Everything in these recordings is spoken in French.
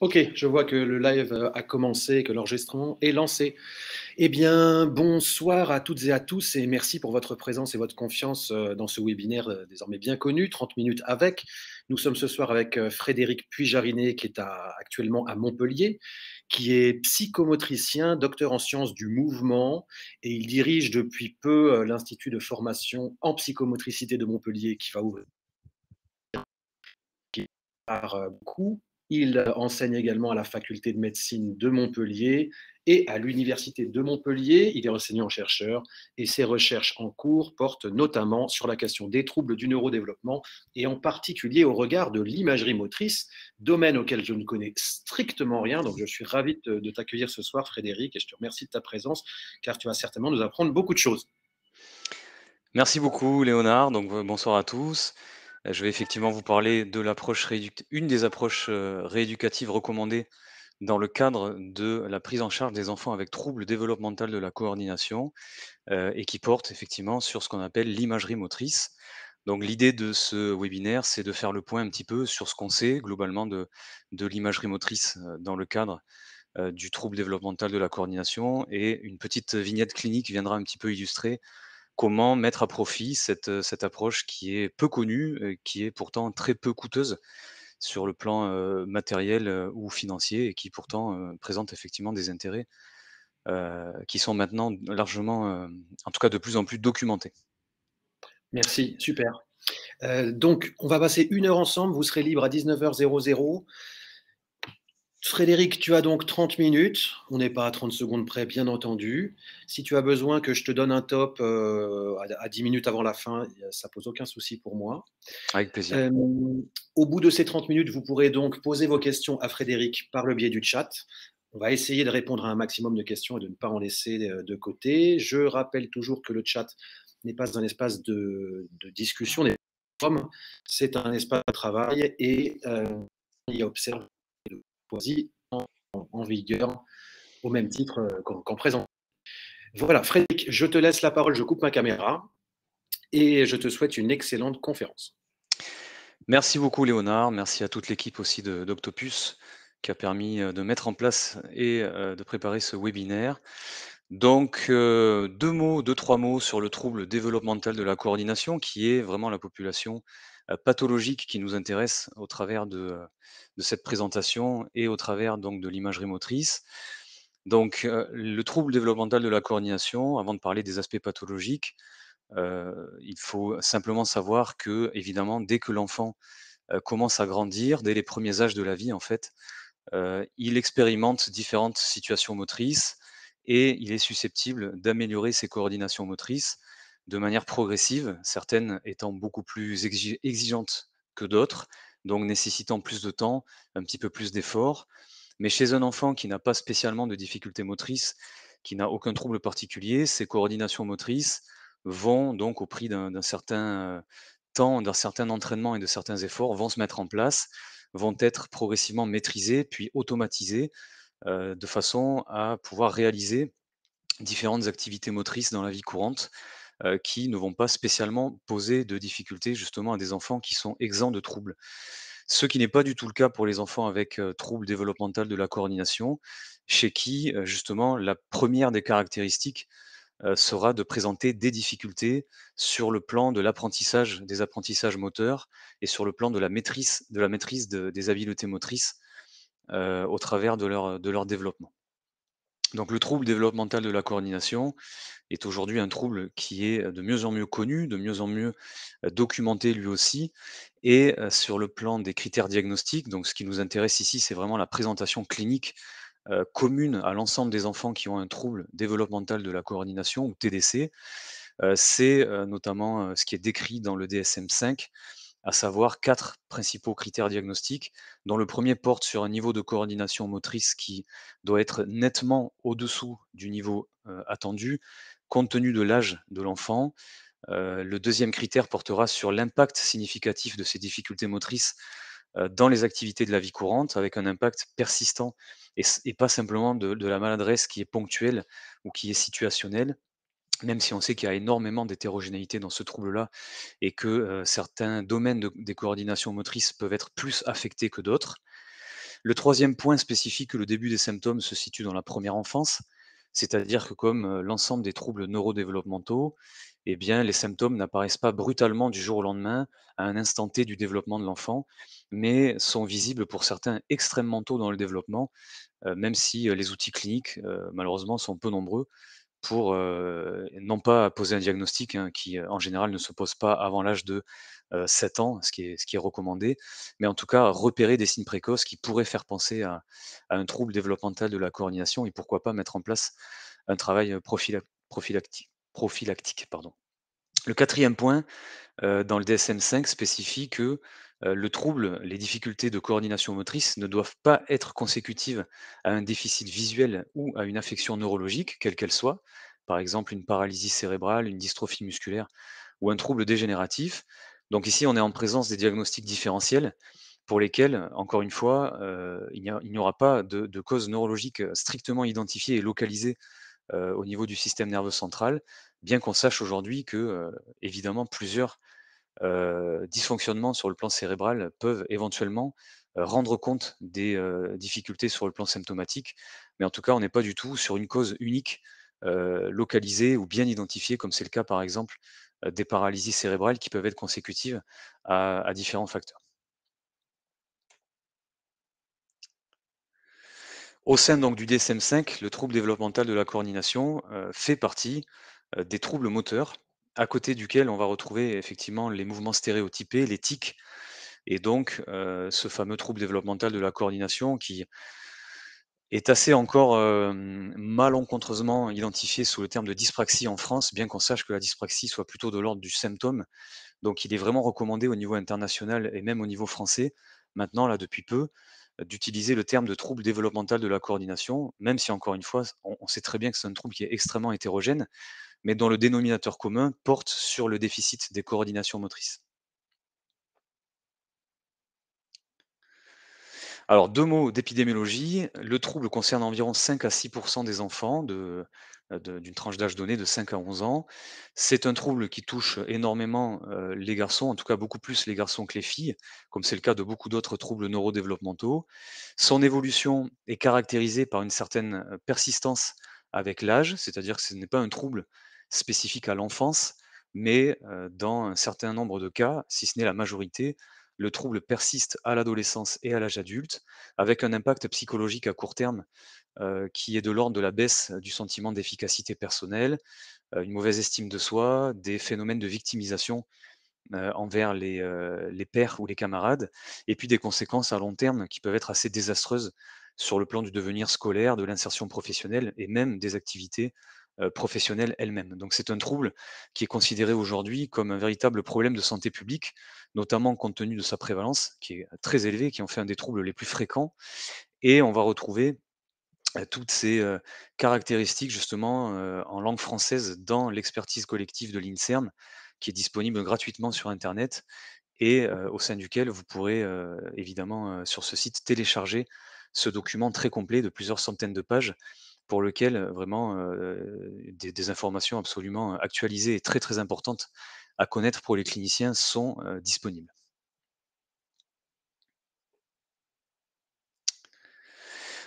Ok, je vois que le live euh, a commencé, que l'enregistrement est lancé. Eh bien, bonsoir à toutes et à tous et merci pour votre présence et votre confiance euh, dans ce webinaire euh, désormais bien connu, 30 minutes avec. Nous sommes ce soir avec Frédéric Puyjarinet, qui est actuellement à Montpellier, qui est psychomotricien, docteur en sciences du mouvement et il dirige depuis peu l'Institut de formation en psychomotricité de Montpellier qui va ouvrir par beaucoup il enseigne également à la faculté de médecine de Montpellier et à l'université de Montpellier. Il est enseignant-chercheur et ses recherches en cours portent notamment sur la question des troubles du neurodéveloppement et en particulier au regard de l'imagerie motrice, domaine auquel je ne connais strictement rien. Donc je suis ravi de, t'accueillir ce soir, Frédéric, et je te remercie de ta présence car tu vas certainement nous apprendre beaucoup de choses. Merci beaucoup, Léonard. Donc bonsoir à tous. Je vais effectivement vous parler de l'approche une des approches rééducatives recommandées dans le cadre de la prise en charge des enfants avec troubles développemental de la coordination et qui porte effectivement sur ce qu'on appelle l'imagerie motrice. Donc l'idée de ce webinaire, c'est de faire le point un petit peu sur ce qu'on sait globalement de, de l'imagerie motrice dans le cadre du trouble développemental de la coordination et une petite vignette clinique viendra un petit peu illustrer comment mettre à profit euh, cette, approche qui est peu connue, euh, qui est pourtant très peu coûteuse sur le plan euh, matériel ou financier et qui pourtant présente effectivement des intérêts qui sont maintenant largement, en tout cas de plus en plus documentés. Merci, super. donc, on va passer une heure ensemble. Vous serez libre à 19h00. Frédéric, tu as donc 30 minutes. On n'est pas à 30 secondes près, bien entendu. Si tu as besoin que je te donne un top euh, à 10 minutes avant la fin, euh, ça pose aucun souci pour moi. Avec plaisir. Euh, au bout de ces 30 minutes, vous pourrez donc poser vos questions à Frédéric par le biais du chat. On va essayer de répondre à un maximum de questions et de ne pas en laisser de côté. Je rappelle toujours que le chat n'est pas un espace de, discussion, c'est un espace de travail et il on y observe en, vigueur au même titre euh, qu'en présent. Voilà, Frédéric, je te laisse la parole, je coupe ma caméra et je te souhaite une excellente conférence. Merci beaucoup Léonard, merci à toute l'équipe aussi d'Octopus qui a permis euh, de mettre en place et euh, de préparer ce webinaire. Donc, deux mots, deux, trois mots sur le trouble développemental de la coordination, qui est vraiment la population pathologique qui nous intéresse au travers de, de cette présentation et au travers donc de l'imagerie motrice. Donc, euh, le trouble développemental de la coordination, avant de parler des aspects pathologiques, euh, il faut simplement savoir que, évidemment, dès que l'enfant euh, commence à grandir, dès les premiers âges de la vie, en fait, il expérimente différentes situations motrices et il est susceptible d'améliorer ses coordinations motrices de manière progressive, certaines étant beaucoup plus exigeantes que d'autres, donc nécessitant plus de temps, un petit peu plus d'efforts. Mais chez un enfant qui n'a pas spécialement de difficultés motrices, qui n'a aucun trouble particulier, ces coordinations motrices vont donc au prix d'un certain euh, temps, d'un certain entraînement et de certains efforts, vont se mettre en place, vont être progressivement maîtrisées, puis automatisées, euh, de façon à pouvoir réaliser différentes activités motrices dans la vie courante euh, qui ne vont pas spécialement poser de difficultés justement à des enfants qui sont exempts de troubles. Ce qui n'est pas du tout le cas pour les enfants avec euh, troubles développementaux de la coordination, chez qui euh, justement la première des caractéristiques sera de présenter des difficultés sur le plan de l'apprentissage des apprentissages moteurs et sur le plan de la maîtrise, de la maîtrise des habiletés motrices au travers de leur, de leur développement. Donc le trouble développemental de la coordination est aujourd'hui un trouble qui est euh, de mieux en mieux connu, de mieux en mieux euh, documenté lui aussi. Et euh, sur le plan des critères diagnostiques, donc ce qui nous intéresse ici, c'est vraiment la présentation clinique commune à l'ensemble des enfants qui ont un trouble développemental de la coordination ou TDC. c'est notamment ce qui est décrit dans le DSM5 à savoir quatre principaux critères diagnostiques, dont le premier porte sur un niveau de coordination motrice qui doit être nettement au-dessous du niveau euh, attendu, compte tenu de l'âge de l'enfant. Euh, le deuxième critère portera sur l'impact significatif de ces difficultés motrices euh, dans les activités de la vie courante, avec un impact persistant et, pas simplement de, la maladresse qui est ponctuelle ou qui est situationnelle même si on sait qu'il y a énormément d'hétérogénéité dans ce trouble-là et que certains domaines des coordinations motrices peuvent être plus affectés que d'autres. Le troisième point spécifie que le début des symptômes se situe dans la première enfance, c'est-à-dire que comme l'ensemble des troubles neurodéveloppementaux, eh bien, les symptômes n'apparaissent pas brutalement du jour au lendemain, à un instant T du développement de l'enfant, mais sont visibles pour certains extrêmement tôt dans le développement, même si les outils cliniques, malheureusement, sont peu nombreux pour euh, non pas poser un diagnostic hein, qui euh, en général ne se pose pas avant l'âge de 7 euh, ans, ce qui, est, ce qui est recommandé, mais en tout cas repérer des signes précoces qui pourraient faire penser à, un trouble développemental de la coordination et pourquoi pas mettre en place un travail prophylactique. pardon. Le quatrième point, euh, dans le DSM5, spécifie que euh, le trouble, les difficultés de coordination motrice ne doivent pas être consécutives à un déficit visuel ou à une affection neurologique, quelle qu'elle soit, par exemple une paralysie cérébrale, une dystrophie musculaire ou un trouble dégénératif. Donc ici, on est en présence des diagnostics différentiels pour lesquels, encore une fois, euh, il n'y aura pas de, cause neurologique strictement identifiée et localisée au niveau du système nerveux central, bien qu'on sache aujourd'hui que, évidemment, plusieurs dysfonctionnements sur le plan cérébral peuvent éventuellement rendre compte des difficultés sur le plan symptomatique. Mais en tout cas, on n'est pas du tout sur une cause unique, localisée ou bien identifiée, comme c'est le cas par exemple des paralysies cérébrales qui peuvent être consécutives à, différents facteurs. Au sein donc, du DSM5, le trouble développemental de la coordination fait partie des troubles moteurs, à côté duquel on va retrouver effectivement les mouvements stéréotypés, les tics, et donc ce fameux trouble développemental de la coordination qui est assez encore malencontreusement identifié sous le terme de dyspraxie en France, bien qu'on sache que la dyspraxie soit plutôt de l'ordre du symptôme. Donc il est vraiment recommandé au niveau international et même au niveau français, maintenant, là, depuis peu, d'utiliser le terme de trouble développemental de la coordination, même si encore une fois, on sait très bien que c'est un trouble qui est extrêmement hétérogène mais dont le dénominateur commun porte sur le déficit des coordinations motrices. Alors, deux mots d'épidémiologie. Le trouble concerne environ 5 à 6 des enfants euh, d'une tranche d'âge donnée de 5 à 11 ans. C'est un trouble qui touche énormément euh, les garçons, en tout cas beaucoup plus les garçons que les filles, comme c'est le cas de beaucoup d'autres troubles neurodéveloppementaux. Son évolution est caractérisée par une certaine euh, persistance avec l'âge, c'est-à-dire que ce n'est pas un trouble spécifique à l'enfance, mais dans un certain nombre de cas, si ce n'est la majorité, le trouble persiste à l'adolescence et à l'âge adulte, avec un impact psychologique à court terme qui est de l'ordre de la baisse du sentiment d'efficacité personnelle, une mauvaise estime de soi, des phénomènes de victimisation envers les, pères ou les camarades, et puis des conséquences à long terme qui peuvent être assez désastreuses sur le plan du devenir scolaire, de l'insertion professionnelle et même des activités euh, professionnelles elles-mêmes. Donc c'est un trouble qui est considéré aujourd'hui comme un véritable problème de santé publique, notamment compte tenu de sa prévalence qui est très élevée, qui en fait un des troubles les plus fréquents. Et on va retrouver euh, toutes ces euh, caractéristiques justement en langue française dans l'expertise collective de l'INSERM qui est disponible gratuitement sur Internet et au sein duquel vous pourrez évidemment sur ce site télécharger ce document très complet de plusieurs centaines de pages pour lequel euh, vraiment euh, des, informations absolument euh, actualisées et très très importantes à connaître pour les cliniciens sont disponibles.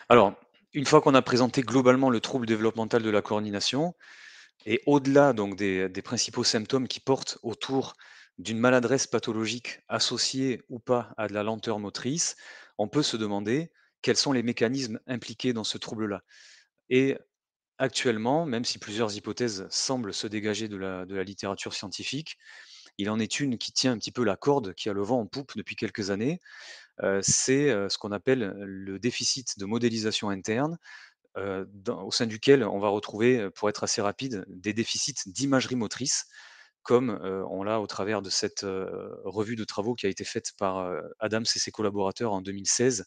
Alors, une fois qu'on a présenté globalement le trouble développemental de la coordination, et au-delà donc des, principaux symptômes qui portent autour d'une maladresse pathologique associée ou pas à de la lenteur motrice, on peut se demander quels sont les mécanismes impliqués dans ce trouble-là. Et actuellement, même si plusieurs hypothèses semblent se dégager de la, littérature scientifique, il en est une qui tient un petit peu la corde, qui a le vent en poupe depuis quelques années. Euh, c'est euh, ce qu'on appelle le déficit de modélisation interne, euh, au sein duquel on va retrouver, pour être assez rapide, des déficits d'imagerie motrice, comme on l'a au travers de cette revue de travaux qui a été faite par Adams et ses collaborateurs en 2016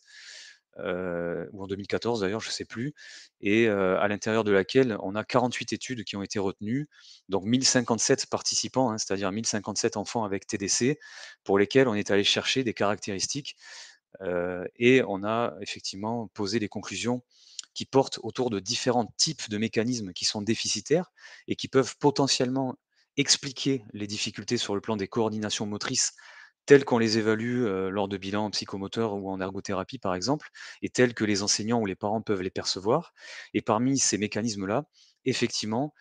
euh, ou en 2014 d'ailleurs, je ne sais plus, et euh, à l'intérieur de laquelle on a 48 études qui ont été retenues, donc 1057 participants, hein, c'est-à-dire 1057 enfants avec TDC, pour lesquels on est allé chercher des caractéristiques, euh, et on a effectivement posé des conclusions qui portent autour de différents types de mécanismes qui sont déficitaires et qui peuvent potentiellement expliquer les difficultés sur le plan des coordinations motrices tels qu'on les évalue lors de bilans en psychomoteur ou en ergothérapie, par exemple, et tels que les enseignants ou les parents peuvent les percevoir. Et parmi ces mécanismes-là, effectivement,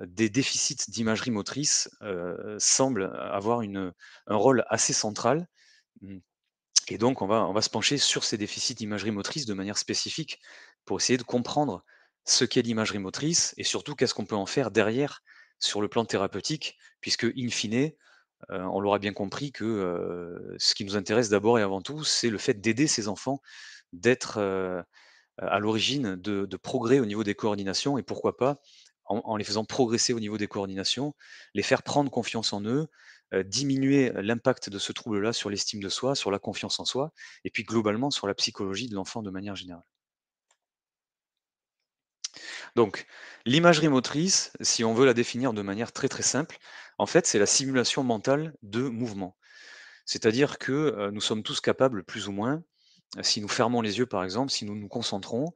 des déficits d'imagerie motrice semblent avoir un rôle assez central. Mmh. Et donc, on va, on va se pencher sur ces déficits d'imagerie motrice de manière spécifique pour essayer de comprendre ce qu'est l'imagerie motrice et surtout qu'est-ce qu'on peut en faire derrière sur le plan thérapeutique, puisque, in fine, on l'aura bien compris que ce qui nous intéresse d'abord et avant tout, c'est le fait d'aider ces enfants d'être à l'origine de, progrès au niveau des coordinations et pourquoi pas, en, les faisant progresser au niveau des coordinations, les faire prendre confiance en eux, diminuer l'impact de ce trouble-là sur l'estime de soi, sur la confiance en soi, et puis globalement sur la psychologie de l'enfant de manière générale. Donc, l'imagerie motrice, si on veut la définir de manière très très simple, en fait, c'est la simulation mentale de mouvement. C'est-à-dire que euh, nous sommes tous capables, plus ou moins, euh, si nous fermons les yeux par exemple, si nous nous concentrons,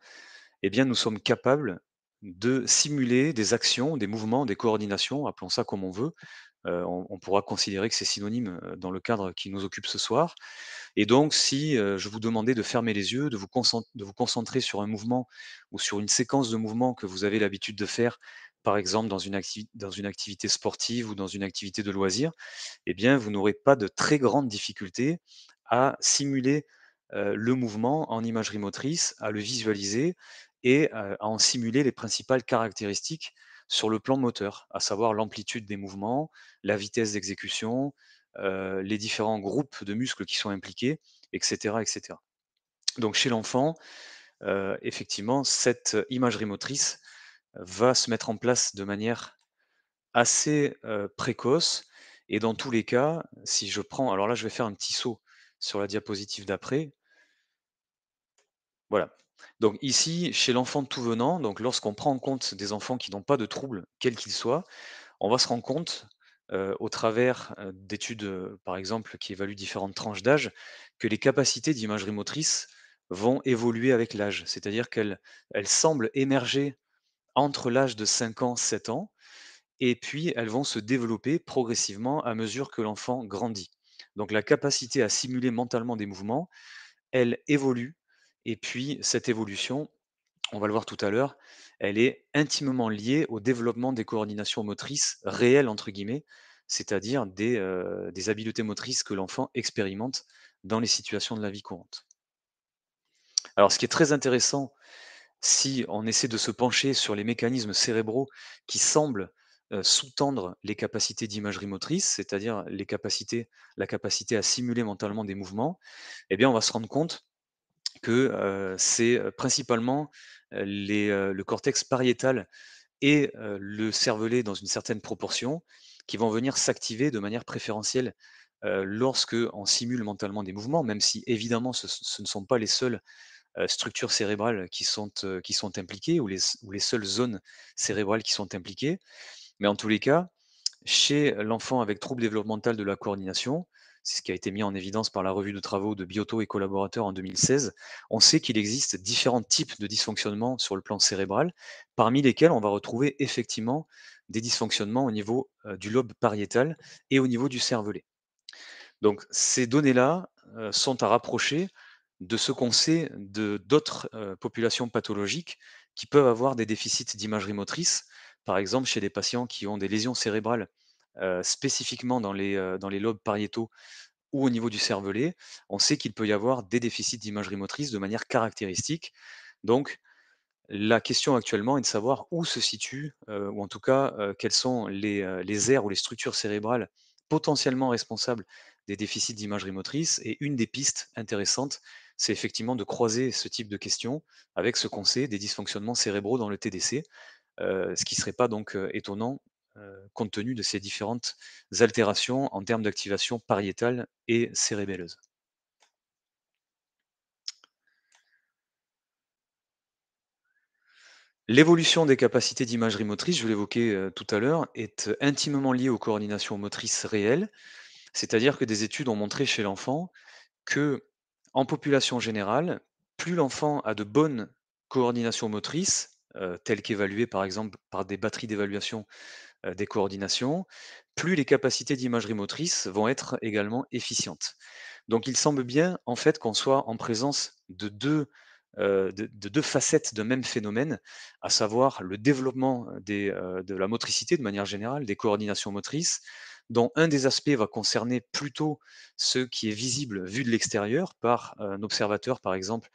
eh bien, nous sommes capables de simuler des actions, des mouvements, des coordinations, appelons ça comme on veut. Euh, on, pourra considérer que c'est synonyme dans le cadre qui nous occupe ce soir. Et donc, si je vous demandais de fermer les yeux, de vous, concentrer sur un mouvement ou sur une séquence de mouvements que vous avez l'habitude de faire, par exemple dans une, activité sportive ou dans une activité de loisir, eh bien, vous n'aurez pas de très grandes difficultés à simuler le mouvement en imagerie motrice, à le visualiser et à en simuler les principales caractéristiques sur le plan moteur, à savoir l'amplitude des mouvements, la vitesse d'exécution, les différents groupes de muscles qui sont impliqués, etc. etc. Donc chez l'enfant, effectivement, cette imagerie motrice va se mettre en place de manière assez précoce. Et dans tous les cas, si je prends, alors là, je vais faire un petit saut sur la diapositive d'après. Voilà. Donc ici, chez l'enfant tout venant, donc lorsqu'on prend en compte des enfants qui n'ont pas de troubles, quels qu'ils soient, on va se rendre compte au travers d'études, par exemple, qui évaluent différentes tranches d'âge, que les capacités d'imagerie motrice vont évoluer avec l'âge. C'est-à-dire qu'elles semblent émerger entre l'âge de 5 ans, 7 ans, et puis elles vont se développer progressivement à mesure que l'enfant grandit. Donc la capacité à simuler mentalement des mouvements, elle évolue, et puis cette évolution, on va le voir tout à l'heure, elle est intimement liée au développement des coordinations motrices réelles, entre guillemets, c'est-à-dire euh, des, habiletés motrices que l'enfant expérimente dans les situations de la vie courante. Alors ce qui est très intéressant, si on essaie de se pencher sur les mécanismes cérébraux qui semblent euh, sous-tendre les capacités d'imagerie motrice, c'est-à-dire les capacités, la capacité à simuler mentalement des mouvements, eh bien on va se rendre compte que euh, c'est principalement euh, euh, le cortex pariétal et euh, le cervelet dans une certaine proportion, qui vont venir s'activer de manière préférentielle lorsque on simule mentalement des mouvements, même si évidemment ce, ne sont pas les seules structures cérébrales qui sont, impliquées ou les, ou les seules zones cérébrales qui sont impliquées. Mais en tous les cas, chez l'enfant avec trouble développemental de la coordination, c'est ce qui a été mis en évidence par la revue de travaux de Bioto et collaborateurs en 2016. On sait qu'il existe différents types de dysfonctionnements sur le plan cérébral, parmi lesquels on va retrouver effectivement des dysfonctionnements au niveau euh, du lobe pariétal et au niveau du cervelet. Donc ces données-là euh, sont à rapprocher de ce qu'on sait de d'autres euh, populations pathologiques qui peuvent avoir des déficits d'imagerie motrice, par exemple chez des patients qui ont des lésions cérébrales spécifiquement dans les, dans les lobes pariétaux ou au niveau du cervelet, on sait qu'il peut y avoir des déficits d'imagerie motrice de manière caractéristique. Donc, la question actuellement est de savoir où se situe ou en tout cas, quelles sont les, aires ou les structures cérébrales potentiellement responsables des déficits d'imagerie motrice. Et une des pistes intéressantes, c'est effectivement de croiser ce type de questions avec ce qu'on sait des dysfonctionnements cérébraux dans le TDC, ce qui ne serait pas donc étonnant euh, compte tenu de ces différentes altérations en termes d'activation pariétale et cérébelleuse. L'évolution des capacités d'imagerie motrice, je l'évoquais euh, tout à l'heure, est intimement liée aux coordinations motrices réelles, c'est-à-dire que des études ont montré chez l'enfant que, en population générale, plus l'enfant a de bonnes coordinations motrices, euh, telles qu'évaluées par exemple par des batteries d'évaluation euh, des coordinations, plus les capacités d'imagerie motrice vont être également efficientes. Donc il semble bien en fait qu'on soit en présence de deux, facettes euh, de, facettes d'un même phénomène, à savoir le développement euh, de la motricité de manière générale, des coordinations motrices, dont un des aspects va concerner plutôt ce qui est visible vu de l'extérieur par un observateur, par exemple,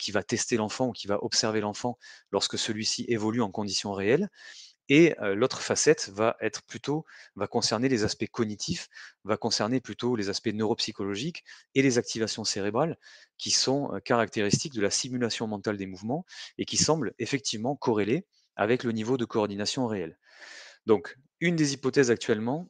qui va tester l'enfant ou qui va observer l'enfant lorsque celui-ci évolue en conditions réelles, et l'autre facette va être plutôt, va concerner les aspects cognitifs, va concerner plutôt les aspects neuropsychologiques et les activations cérébrales qui sont caractéristiques de la simulation mentale des mouvements et qui semblent effectivement corrélées avec le niveau de coordination réel. Donc, une des hypothèses actuellement,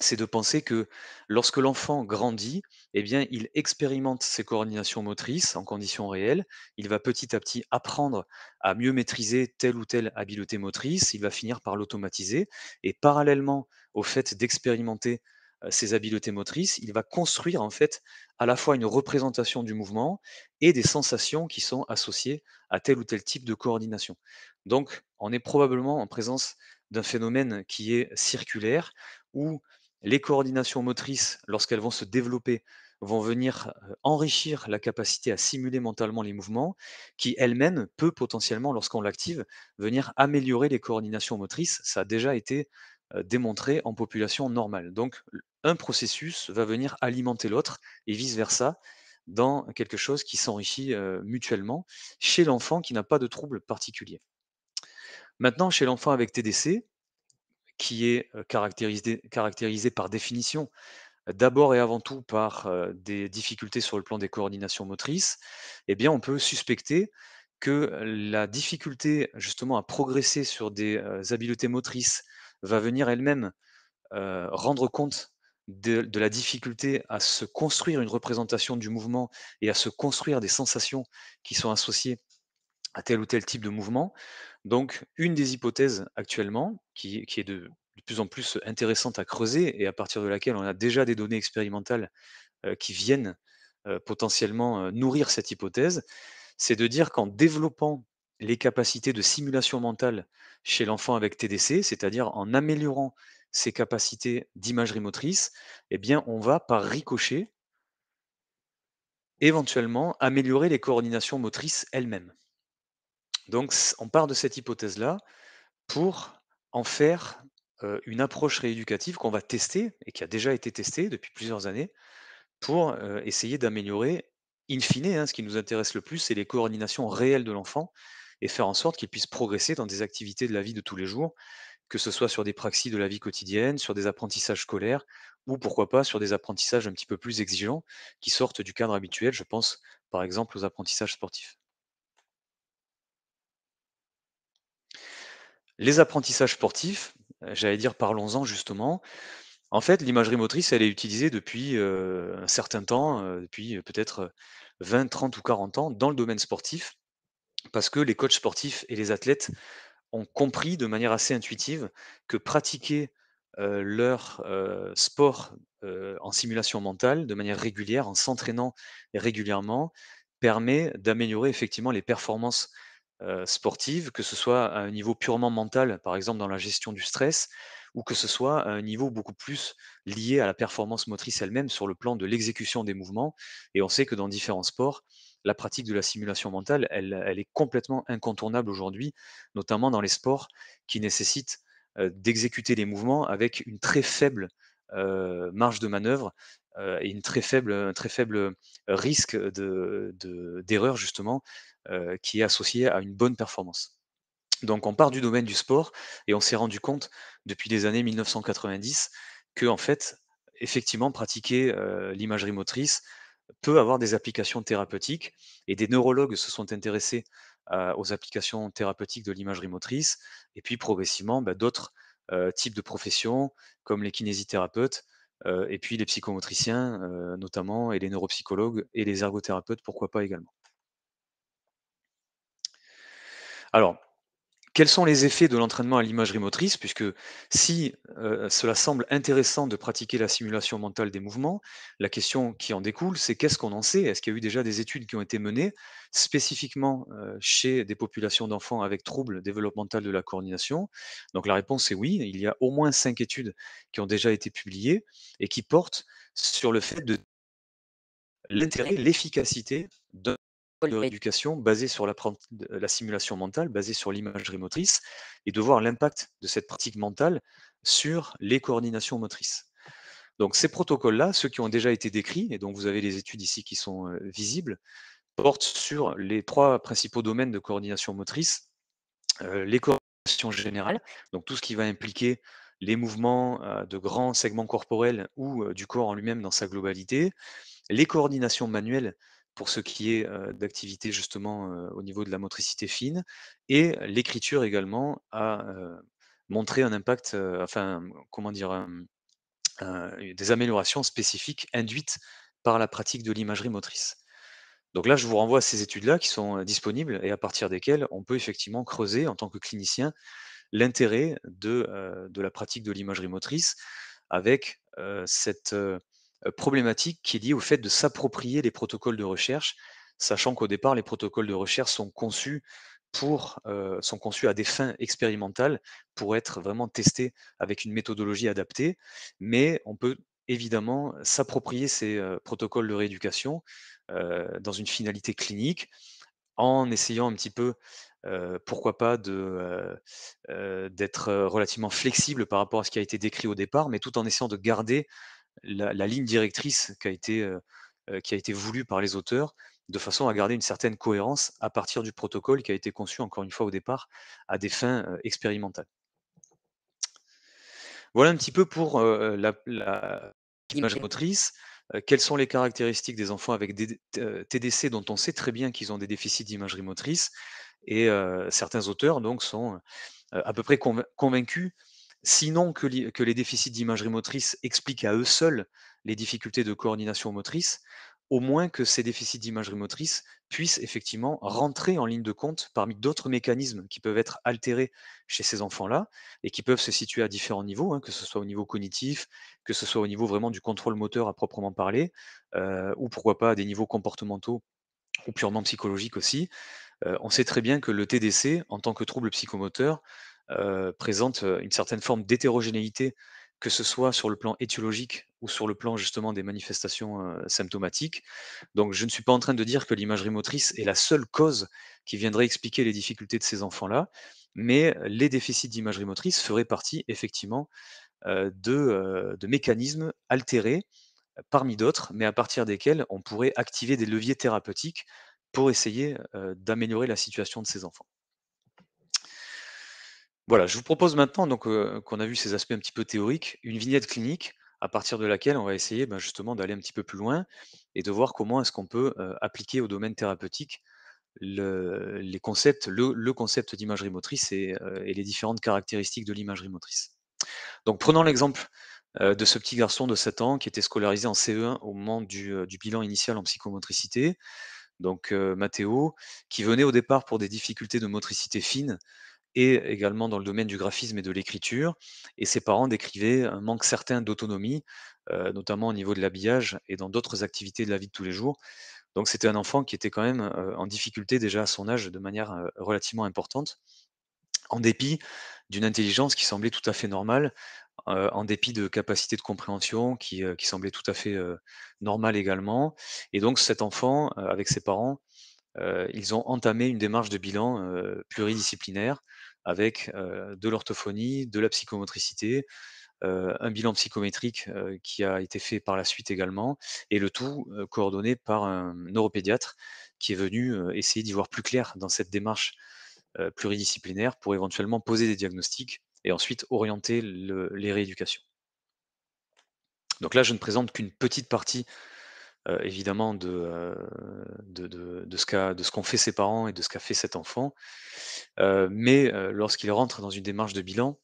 c'est de penser que lorsque l'enfant grandit, eh bien, il expérimente ses coordinations motrices en conditions réelles. Il va petit à petit apprendre à mieux maîtriser telle ou telle habileté motrice. Il va finir par l'automatiser. Et parallèlement au fait d'expérimenter ses euh, habiletés motrices, il va construire en fait à la fois une représentation du mouvement et des sensations qui sont associées à tel ou tel type de coordination. Donc, on est probablement en présence d'un phénomène qui est circulaire où les coordinations motrices, lorsqu'elles vont se développer, vont venir euh, enrichir la capacité à simuler mentalement les mouvements, qui elle-même peut potentiellement, lorsqu'on l'active, venir améliorer les coordinations motrices. Ça a déjà été euh, démontré en population normale. Donc un processus va venir alimenter l'autre et vice-versa dans quelque chose qui s'enrichit euh, mutuellement chez l'enfant qui n'a pas de trouble particulier. Maintenant, chez l'enfant avec TDC, qui est caractérisé, par définition d'abord et avant tout par des difficultés sur le plan des coordinations motrices, eh bien on peut suspecter que la difficulté justement à progresser sur des habiletés motrices va venir elle-même rendre compte de, la difficulté à se construire une représentation du mouvement et à se construire des sensations qui sont associées à tel ou tel type de mouvement, donc, une des hypothèses actuellement, qui, est de, plus en plus intéressante à creuser et à partir de laquelle on a déjà des données expérimentales euh, qui viennent euh, potentiellement euh, nourrir cette hypothèse, c'est de dire qu'en développant les capacités de simulation mentale chez l'enfant avec TDC, c'est-à-dire en améliorant ses capacités d'imagerie motrice, eh bien, on va par ricochet éventuellement améliorer les coordinations motrices elles-mêmes. Donc, on part de cette hypothèse-là pour en faire une approche rééducative qu'on va tester et qui a déjà été testée depuis plusieurs années pour essayer d'améliorer, in fine, hein, ce qui nous intéresse le plus, c'est les coordinations réelles de l'enfant et faire en sorte qu'il puisse progresser dans des activités de la vie de tous les jours, que ce soit sur des praxis de la vie quotidienne, sur des apprentissages scolaires ou pourquoi pas sur des apprentissages un petit peu plus exigeants qui sortent du cadre habituel. Je pense par exemple aux apprentissages sportifs. Les apprentissages sportifs, euh, j'allais dire parlons-en justement. En fait, l'imagerie motrice, elle est utilisée depuis euh, un certain temps, euh, depuis peut-être 20, 30 ou 40 ans dans le domaine sportif, parce que les coachs sportifs et les athlètes ont compris de manière assez intuitive que pratiquer leur sport en simulation mentale de manière régulière, en s'entraînant régulièrement, permet d'améliorer effectivement les performances euh, sportive, que ce soit à un niveau purement mental, par exemple dans la gestion du stress, ou que ce soit à un niveau beaucoup plus lié à la performance motrice elle-même sur le plan de l'exécution des mouvements. Et on sait que dans différents sports, la pratique de la simulation mentale, elle, est complètement incontournable aujourd'hui, notamment dans les sports qui nécessitent euh, d'exécuter les mouvements avec une très faible euh, marge de manœuvre euh, et une très faible, un très faible risque d'erreur justement euh, qui est associé à une bonne performance. Donc on part du domaine du sport et on s'est rendu compte depuis les années 1990 que en fait, effectivement, pratiquer euh, l'imagerie motrice peut avoir des applications thérapeutiques et des neurologues se sont intéressés aux applications thérapeutiques de l'imagerie motrice et puis progressivement bah, d'autres types de professions comme les kinésithérapeutes et puis les psychomotriciens, notamment, et les neuropsychologues et les ergothérapeutes, pourquoi pas également. Alors, quels sont les effets de l'entraînement à l'imagerie motrice Puisque si euh, cela semble intéressant de pratiquer la simulation mentale des mouvements, la question qui en découle, c'est qu'est-ce qu'on en sait Est-ce qu'il y a eu déjà des études qui ont été menées spécifiquement euh, chez des populations d'enfants avec troubles développementaux de la coordination Donc la réponse est oui. Il y a au moins cinq études qui ont déjà été publiées et qui portent sur le fait de l'intérêt, l'efficacité d'un de rééducation basée sur la, simulation mentale, basée sur l'imagerie motrice, et de voir l'impact de cette pratique mentale sur les coordinations motrices. Donc ces protocoles-là, ceux qui ont déjà été décrits, et donc vous avez les études ici qui sont euh, visibles, portent sur les trois principaux domaines de coordination motrice, euh, les coordinations générales, donc tout ce qui va impliquer les mouvements euh, de grands segments corporels ou du corps en lui-même dans sa globalité, les coordinations manuelles, pour ce qui est d'activité justement au niveau de la motricité fine, et l'écriture également a montré un impact, enfin, comment dire, des améliorations spécifiques induites par la pratique de l'imagerie motrice. Donc là, je vous renvoie à ces études-là qui sont disponibles et à partir desquelles on peut effectivement creuser en tant que clinicien l'intérêt de, de la pratique de l'imagerie motrice avec cette euh, problématique qui est liée au fait de s'approprier les protocoles de recherche, sachant qu'au départ, les protocoles de recherche sont conçus pour, euh, sont conçus à des fins expérimentales pour être vraiment testés avec une méthodologie adaptée, mais on peut évidemment s'approprier ces euh, protocoles de rééducation dans une finalité clinique en essayant un petit peu, pourquoi pas, d'être relativement flexible par rapport à ce qui a été décrit au départ, mais tout en essayant de garder la, ligne directrice qui a, été, euh, euh, qui a été voulue par les auteurs, de façon à garder une certaine cohérence à partir du protocole qui a été conçu, encore une fois, au départ, à des fins euh, expérimentales. Voilà un petit peu pour l'image motrice. Quelles sont les caractéristiques des enfants avec des TDC dont on sait très bien qu'ils ont des déficits d'imagerie motrice Et certains auteurs donc, sont à peu près convaincus sinon que, les déficits d'imagerie motrice expliquent à eux seuls les difficultés de coordination motrice, au moins que ces déficits d'imagerie motrice puissent effectivement rentrer en ligne de compte parmi d'autres mécanismes qui peuvent être altérés chez ces enfants-là et qui peuvent se situer à différents niveaux, hein, que ce soit au niveau cognitif, que ce soit au niveau vraiment du contrôle moteur à proprement parler, euh, ou pourquoi pas à des niveaux comportementaux ou purement psychologiques aussi. Euh, on sait très bien que le TDC, en tant que trouble psychomoteur, euh, présente euh, une certaine forme d'hétérogénéité, que ce soit sur le plan étiologique ou sur le plan justement des manifestations euh, symptomatiques. Donc je ne suis pas en train de dire que l'imagerie motrice est la seule cause qui viendrait expliquer les difficultés de ces enfants-là, mais les déficits d'imagerie motrice feraient partie effectivement de, mécanismes altérés parmi d'autres, mais à partir desquels on pourrait activer des leviers thérapeutiques pour essayer d'améliorer la situation de ces enfants. Voilà, je vous propose maintenant, donc euh, qu'on a vu ces aspects un petit peu théoriques, une vignette clinique à partir de laquelle on va essayer ben, justement d'aller un petit peu plus loin et de voir comment est-ce qu'on peut euh, appliquer au domaine thérapeutique le, les concepts, le, concept d'imagerie motrice euh, et, les différentes caractéristiques de l'imagerie motrice. Donc prenons l'exemple de ce petit garçon de 7 ans qui était scolarisé en CE1 au moment du, bilan initial en psychomotricité, donc Mathéo, qui venait au départ pour des difficultés de motricité fine, et également dans le domaine du graphisme et de l'écriture. Et ses parents décrivaient un manque certain d'autonomie, euh, notamment au niveau de l'habillage et dans d'autres activités de la vie de tous les jours. Donc c'était un enfant qui était quand même euh, en difficulté déjà à son âge de manière euh, relativement importante, en dépit d'une intelligence qui semblait tout à fait normale, en dépit de capacités de compréhension qui, qui semblaient tout à fait normales également. Et donc cet enfant, avec ses parents, ils ont entamé une démarche de bilan pluridisciplinaire avec de l'orthophonie, de la psychomotricité, un bilan psychométrique qui a été fait par la suite également, et le tout coordonné par un neuropédiatre qui est venu essayer d'y voir plus clair dans cette démarche pluridisciplinaire pour éventuellement poser des diagnostics et ensuite orienter les rééducations. Donc là, je ne présente qu'une petite partie euh, évidemment euh, de, de, ce qu'a, de ce qu'ont fait ses parents et de ce qu'a fait cet enfant. Euh, mais lorsqu'il rentre dans une démarche de bilan,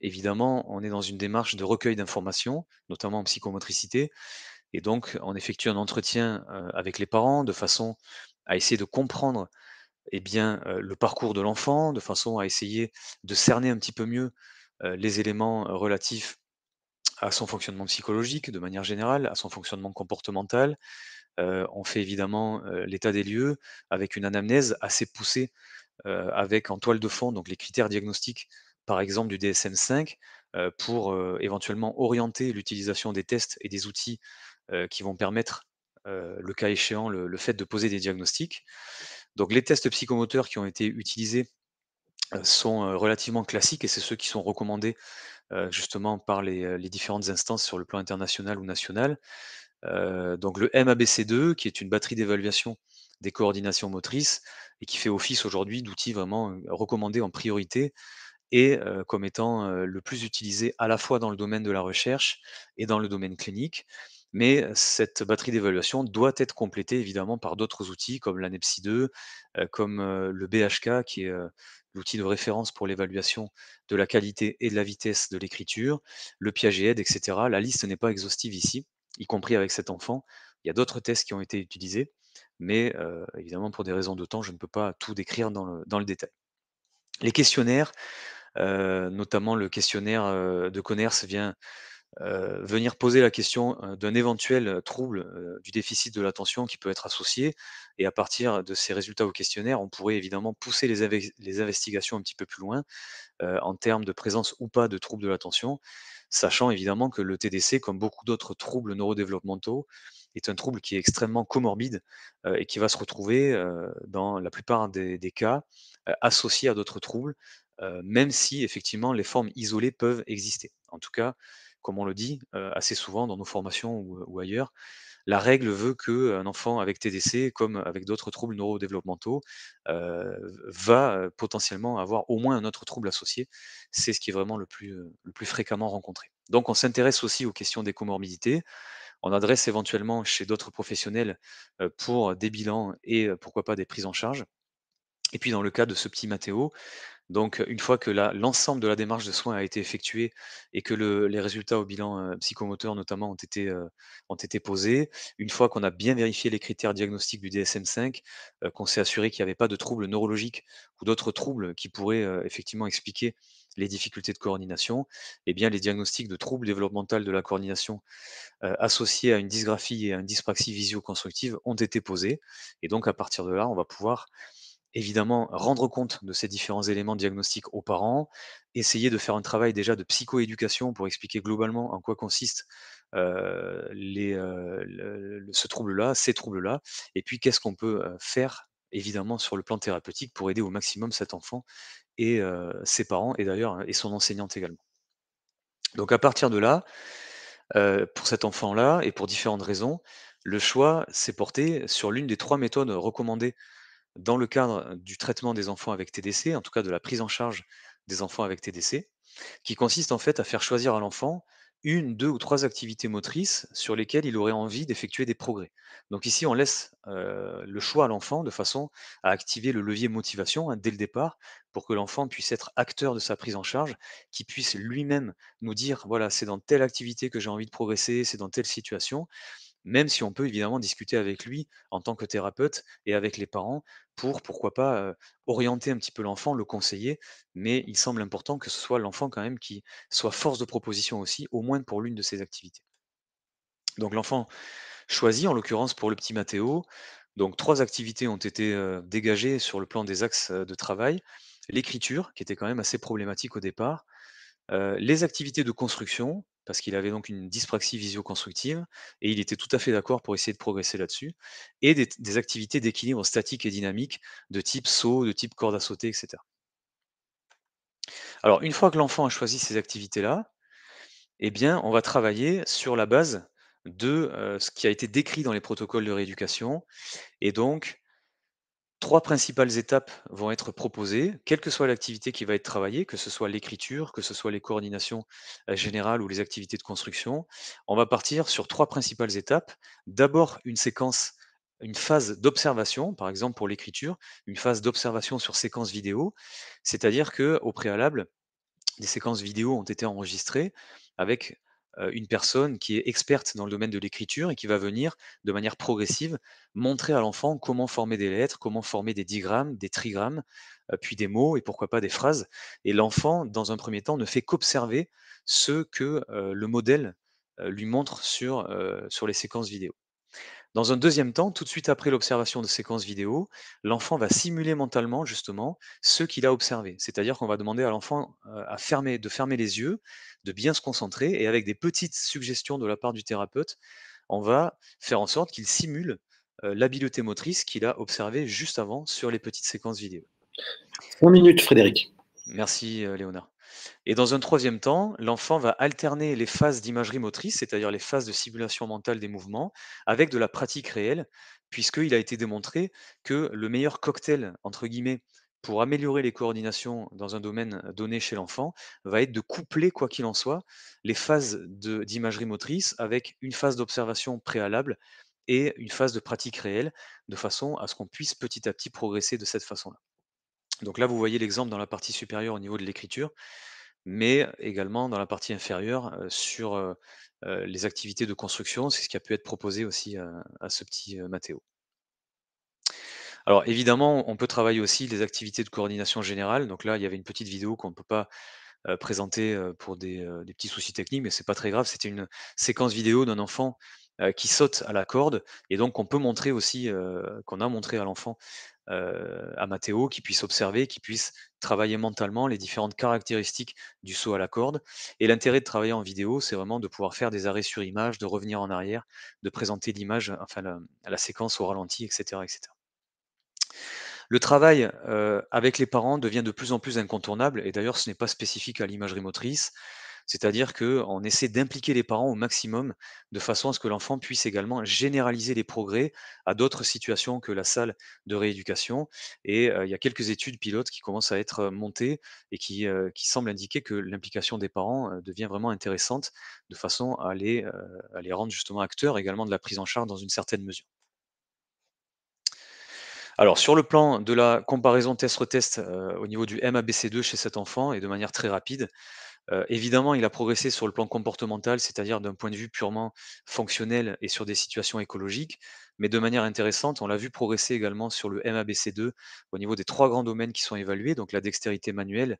évidemment, on est dans une démarche de recueil d'informations, notamment en psychomotricité. Et donc, on effectue un entretien avec les parents de façon à essayer de comprendre eh bien, le parcours de l'enfant, de façon à essayer de cerner un petit peu mieux les éléments relatifs à son fonctionnement psychologique de manière générale, à son fonctionnement comportemental. Euh, on fait évidemment euh, l'état des lieux avec une anamnèse assez poussée, euh, avec en toile de fond donc les critères diagnostiques, par exemple du DSM5, pour éventuellement orienter l'utilisation des tests et des outils qui vont permettre, le cas échéant, le, le, fait de poser des diagnostics. Donc les tests psychomoteurs qui ont été utilisés sont relativement classiques et c'est ceux qui sont recommandés euh, justement par euh, les, différentes instances sur le plan international ou national. Euh, donc le MABC2, qui est une batterie d'évaluation des coordinations motrices et qui fait office aujourd'hui d'outil vraiment recommandé en priorité et comme étant le plus utilisé à la fois dans le domaine de la recherche et dans le domaine clinique. Mais cette batterie d'évaluation doit être complétée évidemment par d'autres outils comme l'ANEPSI 2, comme le BHK, qui est l'outil de référence pour l'évaluation de la qualité et de la vitesse de l'écriture, le Piaget aide, etc. La liste n'est pas exhaustive ici, y compris avec cet enfant. Il y a d'autres tests qui ont été utilisés, mais euh, évidemment, pour des raisons de temps, je ne peux pas tout décrire dans le, détail. Les questionnaires, euh, notamment le questionnaire euh, de commerce vient euh, venir poser la question euh, d'un éventuel euh, trouble du déficit de l'attention qui peut être associé. Et à partir de ces résultats au questionnaire, on pourrait évidemment pousser les, investigations un petit peu plus loin en termes de présence ou pas de troubles de l'attention, sachant évidemment que le TDC, comme beaucoup d'autres troubles neurodéveloppementaux, est un trouble qui est extrêmement comorbide et qui va se retrouver dans la plupart des, cas associé à d'autres troubles, même si effectivement les formes isolées peuvent exister. En tout cas, comme on le dit assez souvent dans nos formations ou, ailleurs, la règle veut qu'un enfant avec TDC, comme avec d'autres troubles neurodéveloppementaux, va potentiellement avoir au moins un autre trouble associé. C'est ce qui est vraiment le plus, le plus fréquemment rencontré. Donc on s'intéresse aussi aux questions des comorbidités. On adresse éventuellement chez d'autres professionnels pour des bilans et pourquoi pas des prises en charge. Et puis dans le cas de ce petit Mathéo, donc, une fois que l'ensemble de la démarche de soins a été effectuée et que les résultats au bilan euh, psychomoteur notamment euh, ont été, posés, une fois qu'on a bien vérifié les critères diagnostiques du DSM5, euh, qu'on s'est assuré qu'il n'y avait pas de troubles neurologiques ou d'autres troubles qui pourraient effectivement expliquer les difficultés de coordination, eh bien, les diagnostics de troubles développementaux de la coordination associés à une dysgraphie et à une dyspraxie visio-constructive ont été posés. Et donc, à partir de là, on va pouvoir évidemment rendre compte de ces différents éléments diagnostiques aux parents, essayer de faire un travail déjà de psychoéducation pour expliquer globalement en quoi consiste euh, euh, ce trouble-là, ces troubles-là, et puis qu'est-ce qu'on peut euh, faire évidemment sur le plan thérapeutique pour aider au maximum cet enfant et ses parents et d'ailleurs hein, et son enseignante également. Donc à partir de là, pour cet enfant-là et pour différentes raisons, le choix s'est porté sur l'une des trois méthodes recommandées dans le cadre du traitement des enfants avec TDC, en tout cas de la prise en charge des enfants avec TDC, qui consiste en fait à faire choisir à l'enfant une, deux ou trois activités motrices sur lesquelles il aurait envie d'effectuer des progrès. Donc ici, on laisse euh, le choix à l'enfant de façon à activer le levier motivation hein, dès le départ pour que l'enfant puisse être acteur de sa prise en charge, qu'il puisse lui-même nous dire, voilà, c'est dans telle activité que j'ai envie de progresser, c'est dans telle situation, même si on peut évidemment discuter avec lui en tant que thérapeute et avec les parents pour, pourquoi pas, orienter un petit peu l'enfant, le conseiller, mais il semble important que ce soit l'enfant quand même qui soit force de proposition aussi, au moins pour l'une de ses activités. Donc l'enfant choisi, en l'occurrence pour le petit Mathéo, donc trois activités ont été dégagées sur le plan des axes de travail. L'écriture, qui était quand même assez problématique au départ, les activités de construction, parce qu'il avait donc une dyspraxie visio-constructive, et il était tout à fait d'accord pour essayer de progresser là-dessus, et des, activités d'équilibre statique et dynamique de type saut, de type corde à sauter, etc. Alors, une fois que l'enfant a choisi ces activités-là, eh bien, on va travailler sur la base de euh, ce qui a été décrit dans les protocoles de rééducation, et donc Trois principales étapes vont être proposées, quelle que soit l'activité qui va être travaillée, que ce soit l'écriture, que ce soit les coordinations euh, générales ou les activités de construction. On va partir sur trois principales étapes. D'abord, une séquence une phase d'observation, par exemple pour l'écriture, une phase d'observation sur séquence vidéo, c'est-à-dire que au préalable, des séquences vidéo ont été enregistrées avec euh, une personne qui est experte dans le domaine de l'écriture et qui va venir de manière progressive montrer à l'enfant comment former des lettres, comment former des digrammes, des trigrammes, euh, puis des mots et pourquoi pas des phrases. Et l'enfant, dans un premier temps, ne fait qu'observer ce que euh, le modèle lui montre sur, sur les séquences vidéo. Dans un deuxième temps, tout de suite après l'observation de séquences vidéo, l'enfant va simuler mentalement justement ce qu'il a observé. C'est-à-dire qu'on va demander à l'enfant euh, fermer, de fermer les yeux, de bien se concentrer, et avec des petites suggestions de la part du thérapeute, on va faire en sorte qu'il simule euh, l'habileté motrice qu'il a observée juste avant sur les petites séquences vidéo. 5 minutes, Frédéric. Merci, euh, Léonard. Et dans un troisième temps, l'enfant va alterner les phases d'imagerie motrice, c'est-à-dire les phases de simulation mentale des mouvements, avec de la pratique réelle, puisqu'il a été démontré que le meilleur cocktail, entre guillemets, pour améliorer les coordinations dans un domaine donné chez l'enfant, va être de coupler, quoi qu'il en soit, les phases d'imagerie motrice avec une phase d'observation préalable et une phase de pratique réelle, de façon à ce qu'on puisse petit à petit progresser de cette façon-là. Donc là, vous voyez l'exemple dans la partie supérieure au niveau de l'écriture mais également dans la partie inférieure sur les activités de construction. C'est ce qui a pu être proposé aussi à ce petit Mathéo. Alors évidemment, on peut travailler aussi les activités de coordination générale. Donc là, il y avait une petite vidéo qu'on ne peut pas présenter pour des, des, petits soucis techniques, mais ce n'est pas très grave. C'était une séquence vidéo d'un enfant qui saute à la corde et donc on peut montrer aussi, qu'on a montré à l'enfant euh, à Mathéo, qui puisse observer, qui puisse travailler mentalement les différentes caractéristiques du saut à la corde. Et l'intérêt de travailler en vidéo, c'est vraiment de pouvoir faire des arrêts sur image, de revenir en arrière, de présenter l'image, enfin la, séquence au ralenti, etc. etc. Le travail euh, avec les parents devient de plus en plus incontournable, et d'ailleurs ce n'est pas spécifique à l'imagerie motrice. C'est-à-dire qu'on essaie d'impliquer les parents au maximum de façon à ce que l'enfant puisse également généraliser les progrès à d'autres situations que la salle de rééducation. Et euh, il y a quelques études pilotes qui commencent à être euh, montées et euh, qui, semblent indiquer que l'implication des parents devient vraiment intéressante de façon à les, les rendre justement acteurs également de la prise en charge dans une certaine mesure. Alors, sur le plan de la comparaison test-retest au niveau du MABC2 chez cet enfant, et de manière très rapide, évidemment, il a progressé sur le plan comportemental, c'est-à-dire d'un point de vue purement fonctionnel et sur des situations écologiques, mais de manière intéressante, on l'a vu progresser également sur le MABC2 au niveau des trois grands domaines qui sont évalués, donc la dextérité manuelle,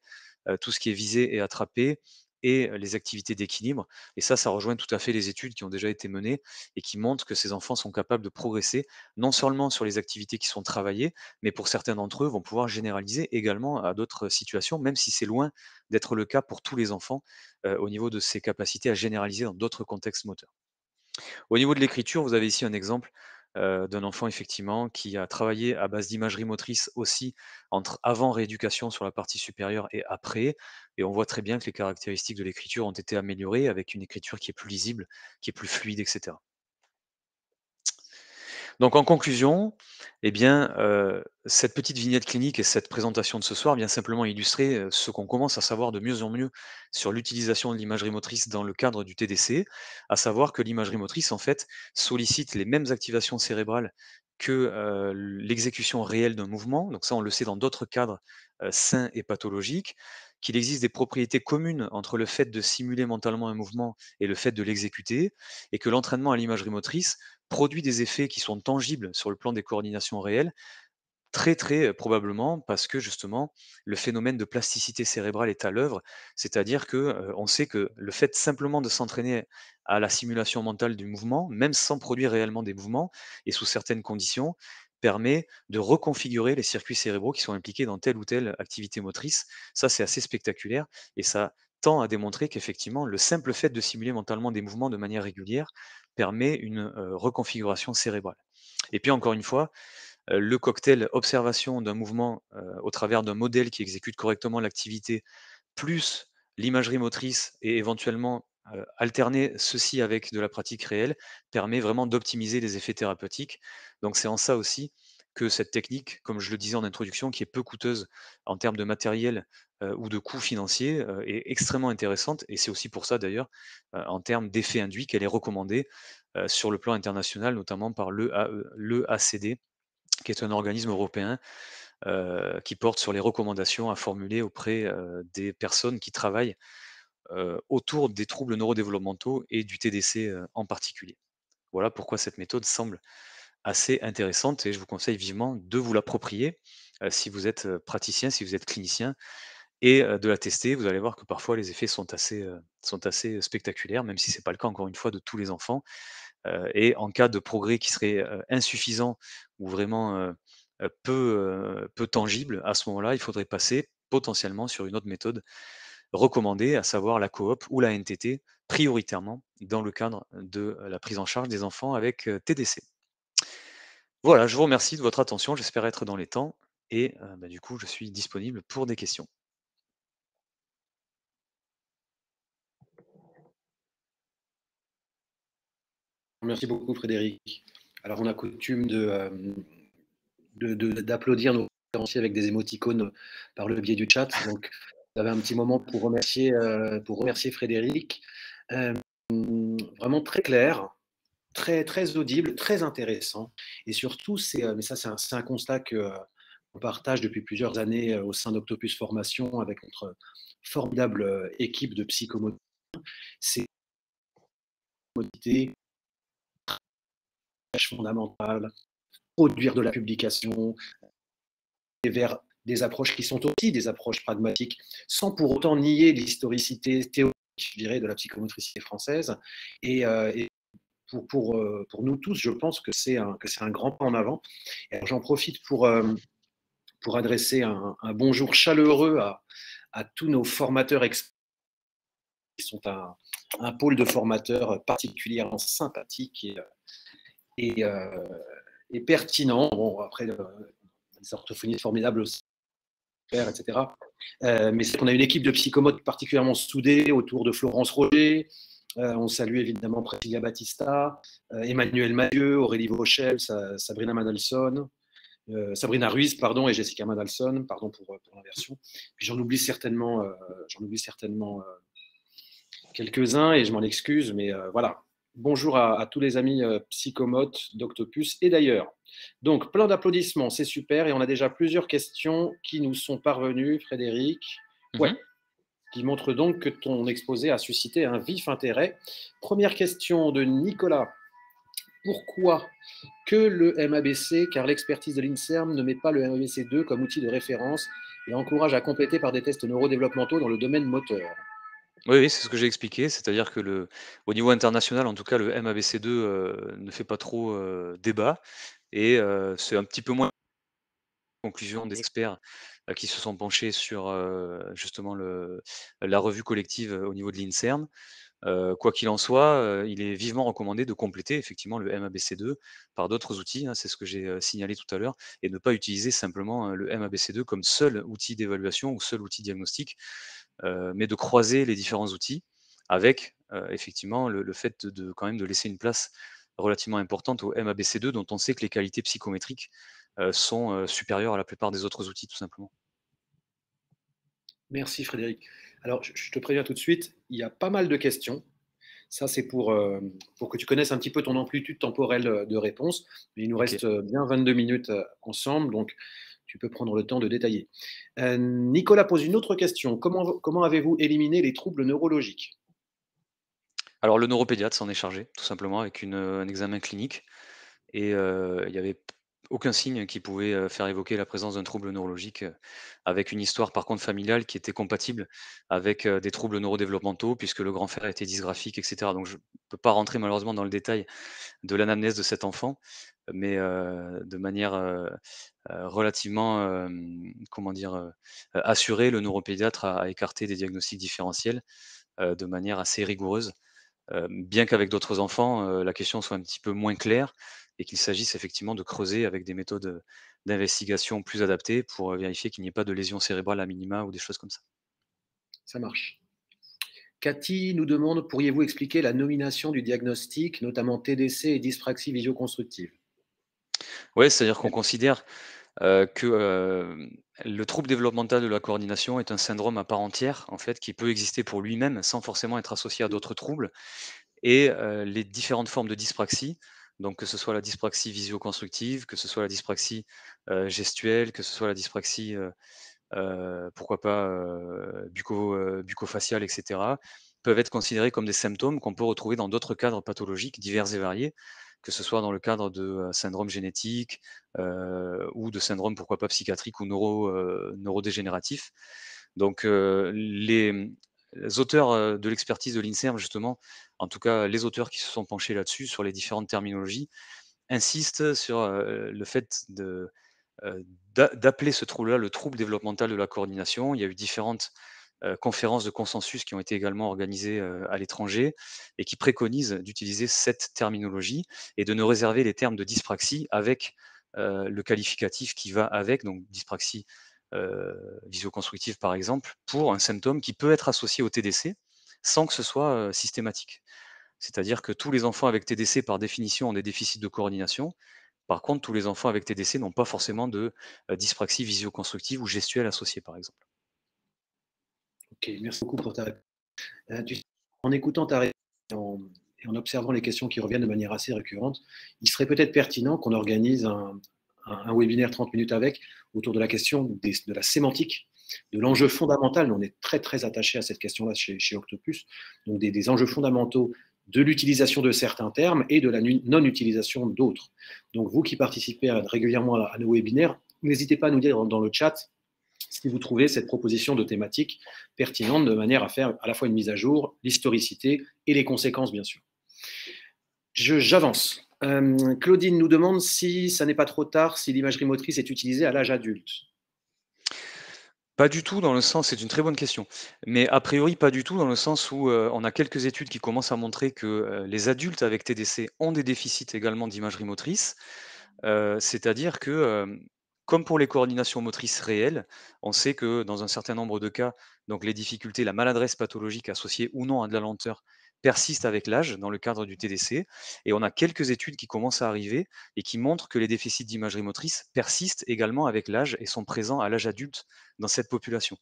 tout ce qui est visé et attrapé, et les activités d'équilibre. Et ça, ça rejoint tout à fait les études qui ont déjà été menées et qui montrent que ces enfants sont capables de progresser, non seulement sur les activités qui sont travaillées, mais pour certains d'entre eux, vont pouvoir généraliser également à d'autres situations, même si c'est loin d'être le cas pour tous les enfants au niveau de ces capacités à généraliser dans d'autres contextes moteurs. Au niveau de l'écriture, vous avez ici un exemple euh, d'un enfant effectivement qui a travaillé à base d'imagerie motrice aussi entre avant rééducation sur la partie supérieure et après. Et on voit très bien que les caractéristiques de l'écriture ont été améliorées avec une écriture qui est plus lisible, qui est plus fluide, etc. Donc en conclusion, eh bien, euh, cette petite vignette clinique et cette présentation de ce soir vient simplement illustrer euh, ce qu'on commence à savoir de mieux en mieux sur l'utilisation de l'imagerie motrice dans le cadre du TDC, à savoir que l'imagerie motrice, en fait, sollicite les mêmes activations cérébrales que euh, l'exécution réelle d'un mouvement. Donc ça, on le sait dans d'autres cadres sains et pathologiques qu'il existe des propriétés communes entre le fait de simuler mentalement un mouvement et le fait de l'exécuter, et que l'entraînement à l'imagerie motrice produit des effets qui sont tangibles sur le plan des coordinations réelles, très très euh, probablement parce que justement le phénomène de plasticité cérébrale est à l'œuvre, c'est-à-dire que euh, on sait que le fait simplement de s'entraîner à la simulation mentale du mouvement, même sans produire réellement des mouvements et sous certaines conditions, permet de reconfigurer les circuits cérébraux qui sont impliqués dans telle ou telle activité motrice. Ça, c'est assez spectaculaire et ça tend à démontrer qu'effectivement, le simple fait de simuler mentalement des mouvements de manière régulière permet une euh, reconfiguration cérébrale. Et puis, encore une fois, euh, le cocktail observation d'un mouvement euh, au travers d'un modèle qui exécute correctement l'activité, plus l'imagerie motrice et éventuellement alterner ceci avec de la pratique réelle permet vraiment d'optimiser les effets thérapeutiques. Donc c'est en ça aussi que cette technique, comme je le disais en introduction, qui est peu coûteuse en termes de matériel ou de coûts financiers, est extrêmement intéressante. Et c'est aussi pour ça d'ailleurs, en termes d'effets induits, qu'elle est recommandée sur le plan international, notamment par l'EACD, e, qui est un organisme européen qui porte sur les recommandations à formuler auprès des personnes qui travaillent euh, autour des troubles neurodéveloppementaux et du TDC euh, en particulier. Voilà pourquoi cette méthode semble assez intéressante et je vous conseille vivement de vous l'approprier euh, si vous êtes praticien, si vous êtes clinicien, et de la tester. Vous allez voir que parfois les effets sont assez, sont assez spectaculaires, même si ce n'est pas le cas encore une fois de tous les enfants. et en cas de progrès qui serait insuffisant ou vraiment peu, peu tangible, à ce moment-là, il faudrait passer potentiellement sur une autre méthode recommandé à savoir la coop ou la NTT, prioritairement dans le cadre de euh, la prise en charge des enfants avec euh, TDC. Voilà, je vous remercie de votre attention, j'espère être dans les temps et euh, bah, du coup je suis disponible pour des questions. Merci beaucoup Frédéric. Alors on a coutume d'applaudir de, de, nos référenciers avec des émoticônes par le biais du chat. Donc j'avais un petit moment pour remercier, euh, pour remercier Frédéric. Euh, vraiment très clair, très, très audible, très intéressant. Et surtout, c'est, euh, mais ça, c'est un, constat que on partage depuis plusieurs années au sein d'Octopus Formation avec notre formidable équipe de psychomotriciens. C'est fondamentale, produire de la publication, et vers des approches qui sont aussi des approches pragmatiques, sans pour autant nier l'historicité théorique, je dirais, de la psychomotricité française. Et, euh, pour, pour, euh, pour, nous tous, je pense que c'est un, que un grand pas en avant. J'en profite pour, euh, pour adresser un, bonjour chaleureux à, à tous nos formateurs qui sont un, un, pôle de formateurs particulièrement sympathique et, et, pertinent. Bon, après, des orthophonistes formidables aussi etc. Euh, mais c'est qu'on a une équipe de psychomotes particulièrement soudée autour de Florence Roger. Euh, on salue évidemment Priscilla Battista, euh, Emmanuel Mathieu, Aurélie Vauchel, Sabrina Madelson, Sabrina Ruiz, pardon, et Jessica Madelson, pardon pour, l'inversion. j'en oublie certainement, j'en oublie certainement quelques-uns et je m'en excuse, mais voilà, Bonjour à, tous les amis euh, psychomotes, d'Octopus et d'ailleurs. Donc, plein d'applaudissements, c'est super. Et on a déjà plusieurs questions qui nous sont parvenues, Frédéric. Mhm. Ouais. Qui montrent donc que ton exposé a suscité un vif intérêt. Première question de Nicolas. Pourquoi que le MABC Car l'expertise de l'INSERM ne met pas le MABC2 comme outil de référence et encourage à compléter par des tests neurodéveloppementaux dans le domaine moteur. Oui, c'est ce que j'ai expliqué, c'est-à-dire que le, au niveau international, en tout cas, le MABC2 euh, ne fait pas trop euh, débat et euh, c'est un petit peu moins conclusion d'experts qui se sont penchés sur justement le, la revue collective au niveau de l'INSERM. quoi qu'il en soit, il est vivement recommandé de compléter effectivement le MABC2 par d'autres outils, hein, c'est ce que j'ai signalé tout à l'heure, et ne pas utiliser simplement le MABC2 comme seul outil d'évaluation ou seul outil diagnostique. Euh, mais de croiser les différents outils avec euh, effectivement le, fait de, quand même de laisser une place relativement importante au MABC2 dont on sait que les qualités psychométriques euh, sont supérieures à la plupart des autres outils tout simplement. Merci Frédéric. Alors je te préviens tout de suite, il y a pas mal de questions. Ça, c'est pour, pour que tu connaisses un petit peu ton amplitude temporelle de réponse. Mais il nous reste bien 22 minutes ensemble. Donc, tu peux prendre le temps de détailler. Euh, Nicolas pose une autre question. Comment, comment avez-vous éliminé les troubles neurologiques Alors, le neuropédiatre s'en est chargé, tout simplement, avec une, un examen clinique. Et euh, il y avait aucun signe qui pouvait faire évoquer la présence d'un trouble neurologique, avec une histoire par contre familiale qui était compatible avec des troubles neurodéveloppementaux, puisque le grand frère était dysgraphique, etc. Donc je ne peux pas rentrer malheureusement dans le détail de l'anamnèse de cet enfant, mais de manière relativement, comment dire, assurée, le neuropédiatre a, écarté des diagnostics différentiels de manière assez rigoureuse. bien qu'avec d'autres enfants, la question soit un petit peu moins claire, et qu'il s'agisse effectivement de creuser avec des méthodes d'investigation plus adaptées pour vérifier qu'il n'y ait pas de lésions cérébrales à minima ou des choses comme ça. Ça marche. Cathy nous demande pourriez-vous expliquer la nomination du diagnostic, notamment TDC et dyspraxie visioconstructive Oui, c'est-à-dire qu'on considère que le trouble développemental de la coordination est un syndrome à part entière, en fait, qui peut exister pour lui-même sans forcément être associé à d'autres troubles. Et les différentes formes de dyspraxie donc que ce soit la dyspraxie visio-constructive, que ce soit la dyspraxie euh, gestuelle, que ce soit la dyspraxie, euh, euh, pourquoi pas, bucco, faciale etc., peuvent être considérés comme des symptômes qu'on peut retrouver dans d'autres cadres pathologiques divers et variés, que ce soit dans le cadre de syndromes génétiques ou de syndromes, pourquoi pas, psychiatriques ou neuro, neurodégénératifs. Donc les, les auteurs de l'expertise de l'INSERM, justement, en tout cas les auteurs qui se sont penchés là-dessus, sur les différentes terminologies, insistent sur le fait d'appeler ce trouble-là le trouble développemental de la coordination. Il y a eu différentes conférences de consensus qui ont été également organisées à l'étranger et qui préconisent d'utiliser cette terminologie et de ne réserver les termes de dyspraxie avec le qualificatif qui va avec, donc dyspraxie visioconstructive par exemple, pour un symptôme qui peut être associé au TDC, sans que ce soit systématique. C'est-à-dire que tous les enfants avec TDC, par définition, ont des déficits de coordination. Par contre, tous les enfants avec TDC n'ont pas forcément de dyspraxie visioconstructive ou gestuelle associée, par exemple. Ok, merci beaucoup pour ta réponse. Euh, en écoutant ta réponse et en, observant les questions qui reviennent de manière assez récurrente, il serait peut-être pertinent qu'on organise un, webinaire 30 minutes avec autour de la question de la sémantique de l'enjeu fondamental. On est très très attaché à cette question-là chez, Octopus. Donc des, enjeux fondamentaux de l'utilisation de certains termes et de la non-utilisation d'autres. Donc vous qui participez régulièrement à, nos webinaires, n'hésitez pas à nous dire dans, le chat si vous trouvez cette proposition de thématique pertinente de manière à faire à la fois une mise à jour, l'historicité et les conséquences, bien sûr. J'avance. Euh, Claudine nous demande si ça n'est pas trop tard si l'imagerie motrice est utilisée à l'âge adulte. Pas du tout dans le sens, c'est une très bonne question, mais a priori pas du tout dans le sens où euh, on a quelques études qui commencent à montrer que euh, les adultes avec TDC ont des déficits également d'imagerie motrice, euh, c'est-à-dire que comme pour les coordinations motrices réelles, on sait que dans un certain nombre de cas, donc les difficultés, la maladresse pathologique associée ou non à de la lenteur persiste avec l'âge dans le cadre du TDC. Et on a quelques études qui commencent à arriver et qui montrent que les déficits d'imagerie motrice persistent également avec l'âge et sont présents à l'âge adulte dans cette population.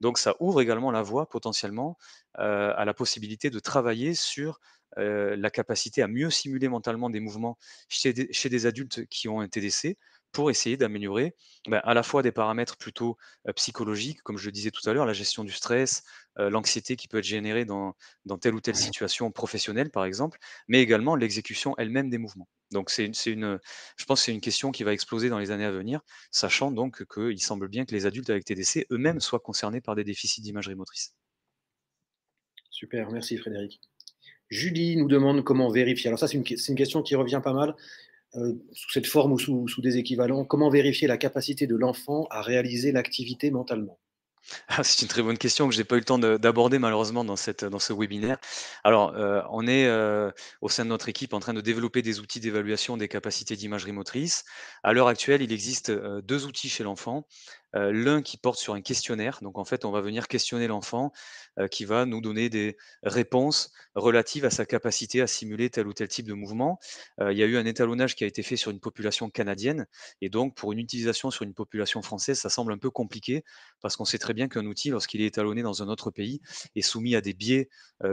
Donc ça ouvre également la voie potentiellement euh, à la possibilité de travailler sur euh, la capacité à mieux simuler mentalement des mouvements chez des, chez des, adultes qui ont un TDC pour essayer d'améliorer bah, à la fois des paramètres plutôt psychologiques, comme je le disais tout à l'heure, la gestion du stress, l'anxiété qui peut être générée dans, telle ou telle situation professionnelle, par exemple, mais également l'exécution elle-même des mouvements. Donc, c'est une, je pense que c'est une question qui va exploser dans les années à venir, sachant donc qu'il semble bien que les adultes avec TDC eux-mêmes soient concernés par des déficits d'imagerie motrice. Super, merci Frédéric. Julie nous demande comment vérifier. Alors ça, c'est une, question qui revient pas mal. Euh, sous cette forme ou sous, des équivalents, comment vérifier la capacité de l'enfant à réaliser l'activité mentalement ah, c'est une très bonne question que je n'ai pas eu le temps d'aborder malheureusement dans, ce webinaire. Alors, euh, on est euh, au sein de notre équipe en train de développer des outils d'évaluation des capacités d'imagerie motrice. À l'heure actuelle, il existe deux outils chez l'enfant. L'un qui porte sur un questionnaire. Donc en fait, on va venir questionner l'enfant qui va nous donner des réponses relatives à sa capacité à simuler tel ou tel type de mouvement. il y a eu un étalonnage qui a été fait sur une population canadienne. Et donc pour une utilisation sur une population française, ça semble un peu compliqué parce qu'on sait très bien qu'un outil, lorsqu'il est étalonné dans un autre pays, est soumis à des biais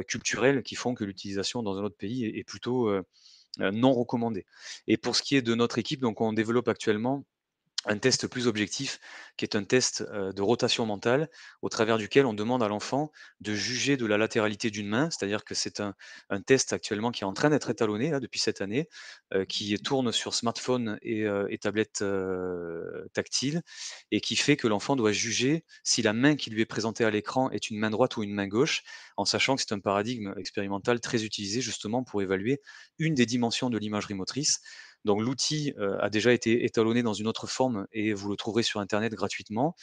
culturels qui font que l'utilisation dans un autre pays est, plutôt non recommandée. Et pour ce qui est de notre équipe, donc on développe actuellement un test plus objectif, qui est un test euh, de rotation mentale, au travers duquel on demande à l'enfant de juger de la latéralité d'une main, c'est-à-dire que c'est un, test actuellement qui est en train d'être étalonné depuis cette année, euh, qui tourne sur smartphone et, tablettes euh, tactiles, tablette tactile, et qui fait que l'enfant doit juger si la main qui lui est présentée à l'écran est une main droite ou une main gauche, en sachant que c'est un paradigme expérimental très utilisé justement pour évaluer une des dimensions de l'imagerie motrice. Donc l'outil euh, a déjà été étalonné dans une autre forme et vous le trouverez sur Internet gratuitement.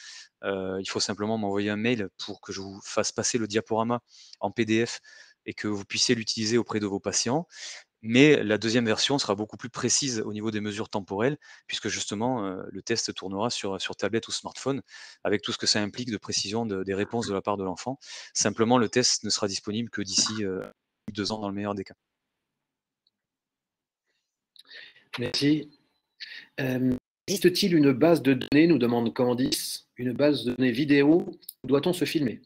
Euh, il faut simplement m'envoyer un mail pour que je vous fasse passer le diaporama en PDF et que vous puissiez l'utiliser auprès de vos patients. Mais la deuxième version sera beaucoup plus précise au niveau des mesures temporelles, puisque justement euh, le test tournera sur, tablette ou smartphone, avec tout ce que ça implique de précision des réponses de la part de l'enfant. Simplement, le test ne sera disponible que d'ici deux ans dans le meilleur des cas. Merci. Euh, existe-t-il une base de données, nous demande Candice, une base de données vidéo Doit-on se filmer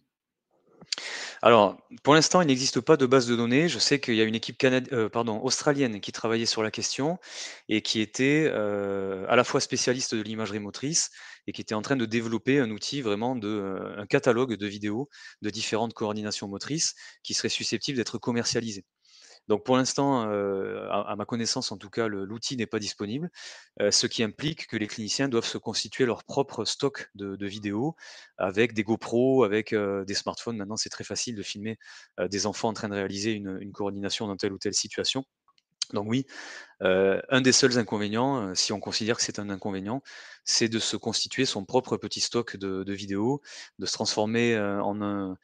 alors, pour l'instant, il n'existe pas de base de données. Je sais qu'il y a une équipe euh, australienne qui travaillait sur la question et qui était euh, à la fois spécialiste de l'imagerie motrice et qui était en train de développer un outil vraiment de un catalogue de vidéos de différentes coordinations motrices qui seraient susceptibles d'être commercialisées. Donc pour l'instant, euh, à, ma connaissance en tout cas, l'outil n'est pas disponible, euh, ce qui implique que les cliniciens doivent se constituer leur propre stock de, vidéos avec des GoPro, avec euh, des smartphones. Maintenant, c'est très facile de filmer des enfants en train de réaliser une, coordination dans telle ou telle situation. Donc oui, un des seuls inconvénients, si on considère que c'est un inconvénient, c'est de se constituer son propre petit stock de, vidéos, de se transformer en un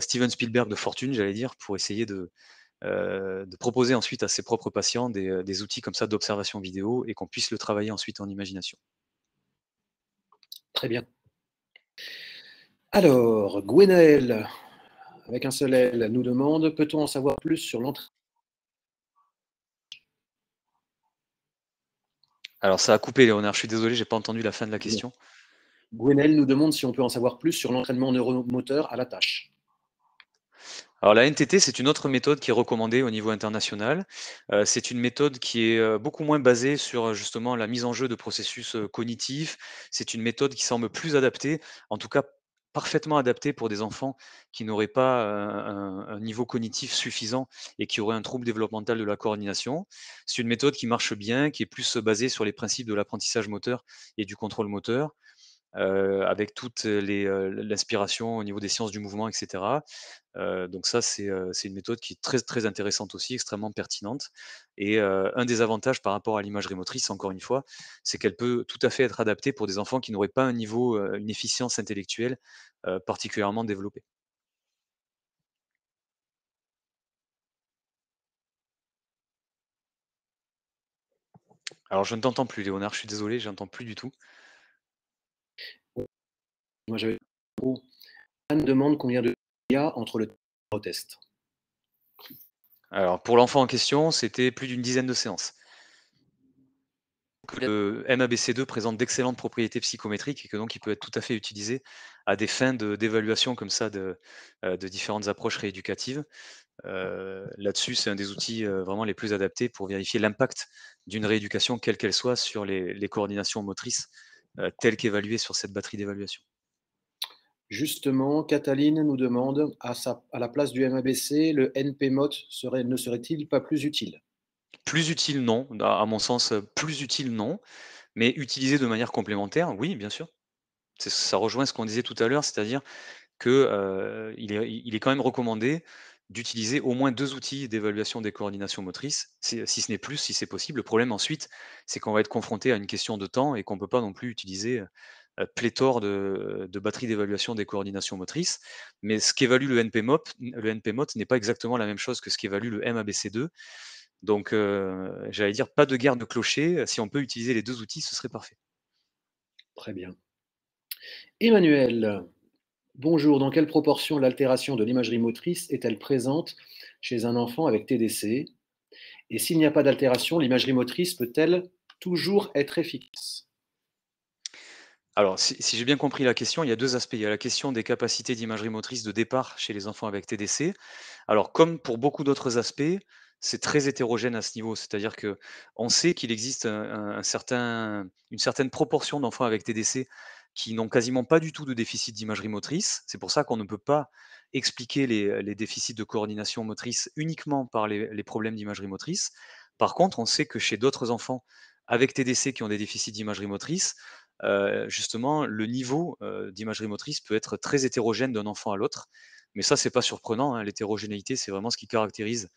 Steven Spielberg de fortune, j'allais dire, pour essayer de, euh, de proposer ensuite à ses propres patients euh, des, outils comme ça d'observation vidéo et qu'on puisse le travailler ensuite en imagination. Très bien. Alors, Gwenaël, avec un seul L, nous demande peut-on en savoir plus sur l'entrée Alors, ça a coupé, Léonard. Je suis désolé, je n'ai pas entendu la fin de la question. Gwenaël nous demande si on peut en savoir plus sur l'entraînement neuromoteur à la tâche. Alors la NTT, c'est une autre méthode qui est recommandée au niveau international. Euh, c'est une méthode qui est euh, beaucoup moins basée sur euh, justement la mise en jeu de processus cognitifs. C'est une méthode qui semble plus adaptée, en tout cas parfaitement adaptée pour des enfants qui n'auraient pas un, un, niveau cognitif suffisant et qui auraient un trouble développemental de la coordination. C'est une méthode qui marche bien, qui est plus basée sur les principes de l'apprentissage moteur et du contrôle moteur avec toute l'inspiration au niveau des sciences du mouvement, etc. donc ça, c'est une méthode qui est très, intéressante aussi, extrêmement pertinente. Et un des avantages par rapport à l'imagerie motrice, encore une fois, c'est qu'elle peut tout à fait être adaptée pour des enfants qui n'auraient pas un niveau, une efficience intellectuelle particulièrement développée. Alors je ne t'entends plus, Léonard, je suis désolé, je n'entends plus du tout. Moi, j'avais Anne demande combien de il y a entre le test. Alors, pour l'enfant en question, c'était plus d'une dizaine de séances. Le MABC2 présente d'excellentes propriétés psychométriques et que donc il peut être tout à fait utilisé à des fins d'évaluation comme ça de, euh, différentes approches rééducatives. Euh, là-dessus, c'est un des outils euh, vraiment les plus adaptés pour vérifier l'impact d'une rééducation, quelle qu'elle soit, sur les, coordinations motrices telles qu'évaluées sur cette batterie d'évaluation. Justement, Cataline nous demande, à, la place du MABC, le NPMOT ne serait-il pas plus utile Plus utile, non. À mon sens, plus utile, non. Mais utilisé de manière complémentaire, oui, bien sûr. Ça rejoint ce qu'on disait tout à l'heure, c'est-à-dire qu'il euh, il est quand même recommandé d'utiliser au moins deux outils d'évaluation des coordinations motrices, si ce n'est plus, si c'est possible. Le problème ensuite, c'est qu'on va être confronté à une question de temps et qu'on ne peut pas non plus utiliser euh, pléthore de, batteries d'évaluation des coordinations motrices. Mais ce qu'évalue le NPMOT, le NPMOT n'est pas exactement la même chose que ce qu'évalue le MABC2. Donc, euh, j'allais dire, pas de guerre de clocher. Si on peut utiliser les deux outils, ce serait parfait. Très bien. Emmanuel, bonjour. Dans quelle proportion l'altération de l'imagerie motrice est-elle présente chez un enfant avec TDC Et s'il n'y a pas d'altération, l'imagerie motrice peut-elle toujours être efficace alors, si, j'ai bien compris la question, il y a deux aspects. Il y a la question des capacités d'imagerie motrice de départ chez les enfants avec TDC. Alors, comme pour beaucoup d'autres aspects, c'est très hétérogène à ce niveau. C'est-à-dire que on sait qu'il existe une certaine proportion d'enfants avec TDC qui n'ont quasiment pas du tout de déficit d'imagerie motrice. C'est pour ça qu'on ne peut pas expliquer les, déficits de coordination motrice uniquement par les problèmes d'imagerie motrice. Par contre, on sait que chez d'autres enfants avec TDC qui ont des déficits d'imagerie motrice, justement, le niveau d'imagerie motrice peut être très hétérogène d'un enfant à l'autre. Mais ça, c'est pas surprenant. Hein, l'hétérogénéité, c'est vraiment ce qui caractérise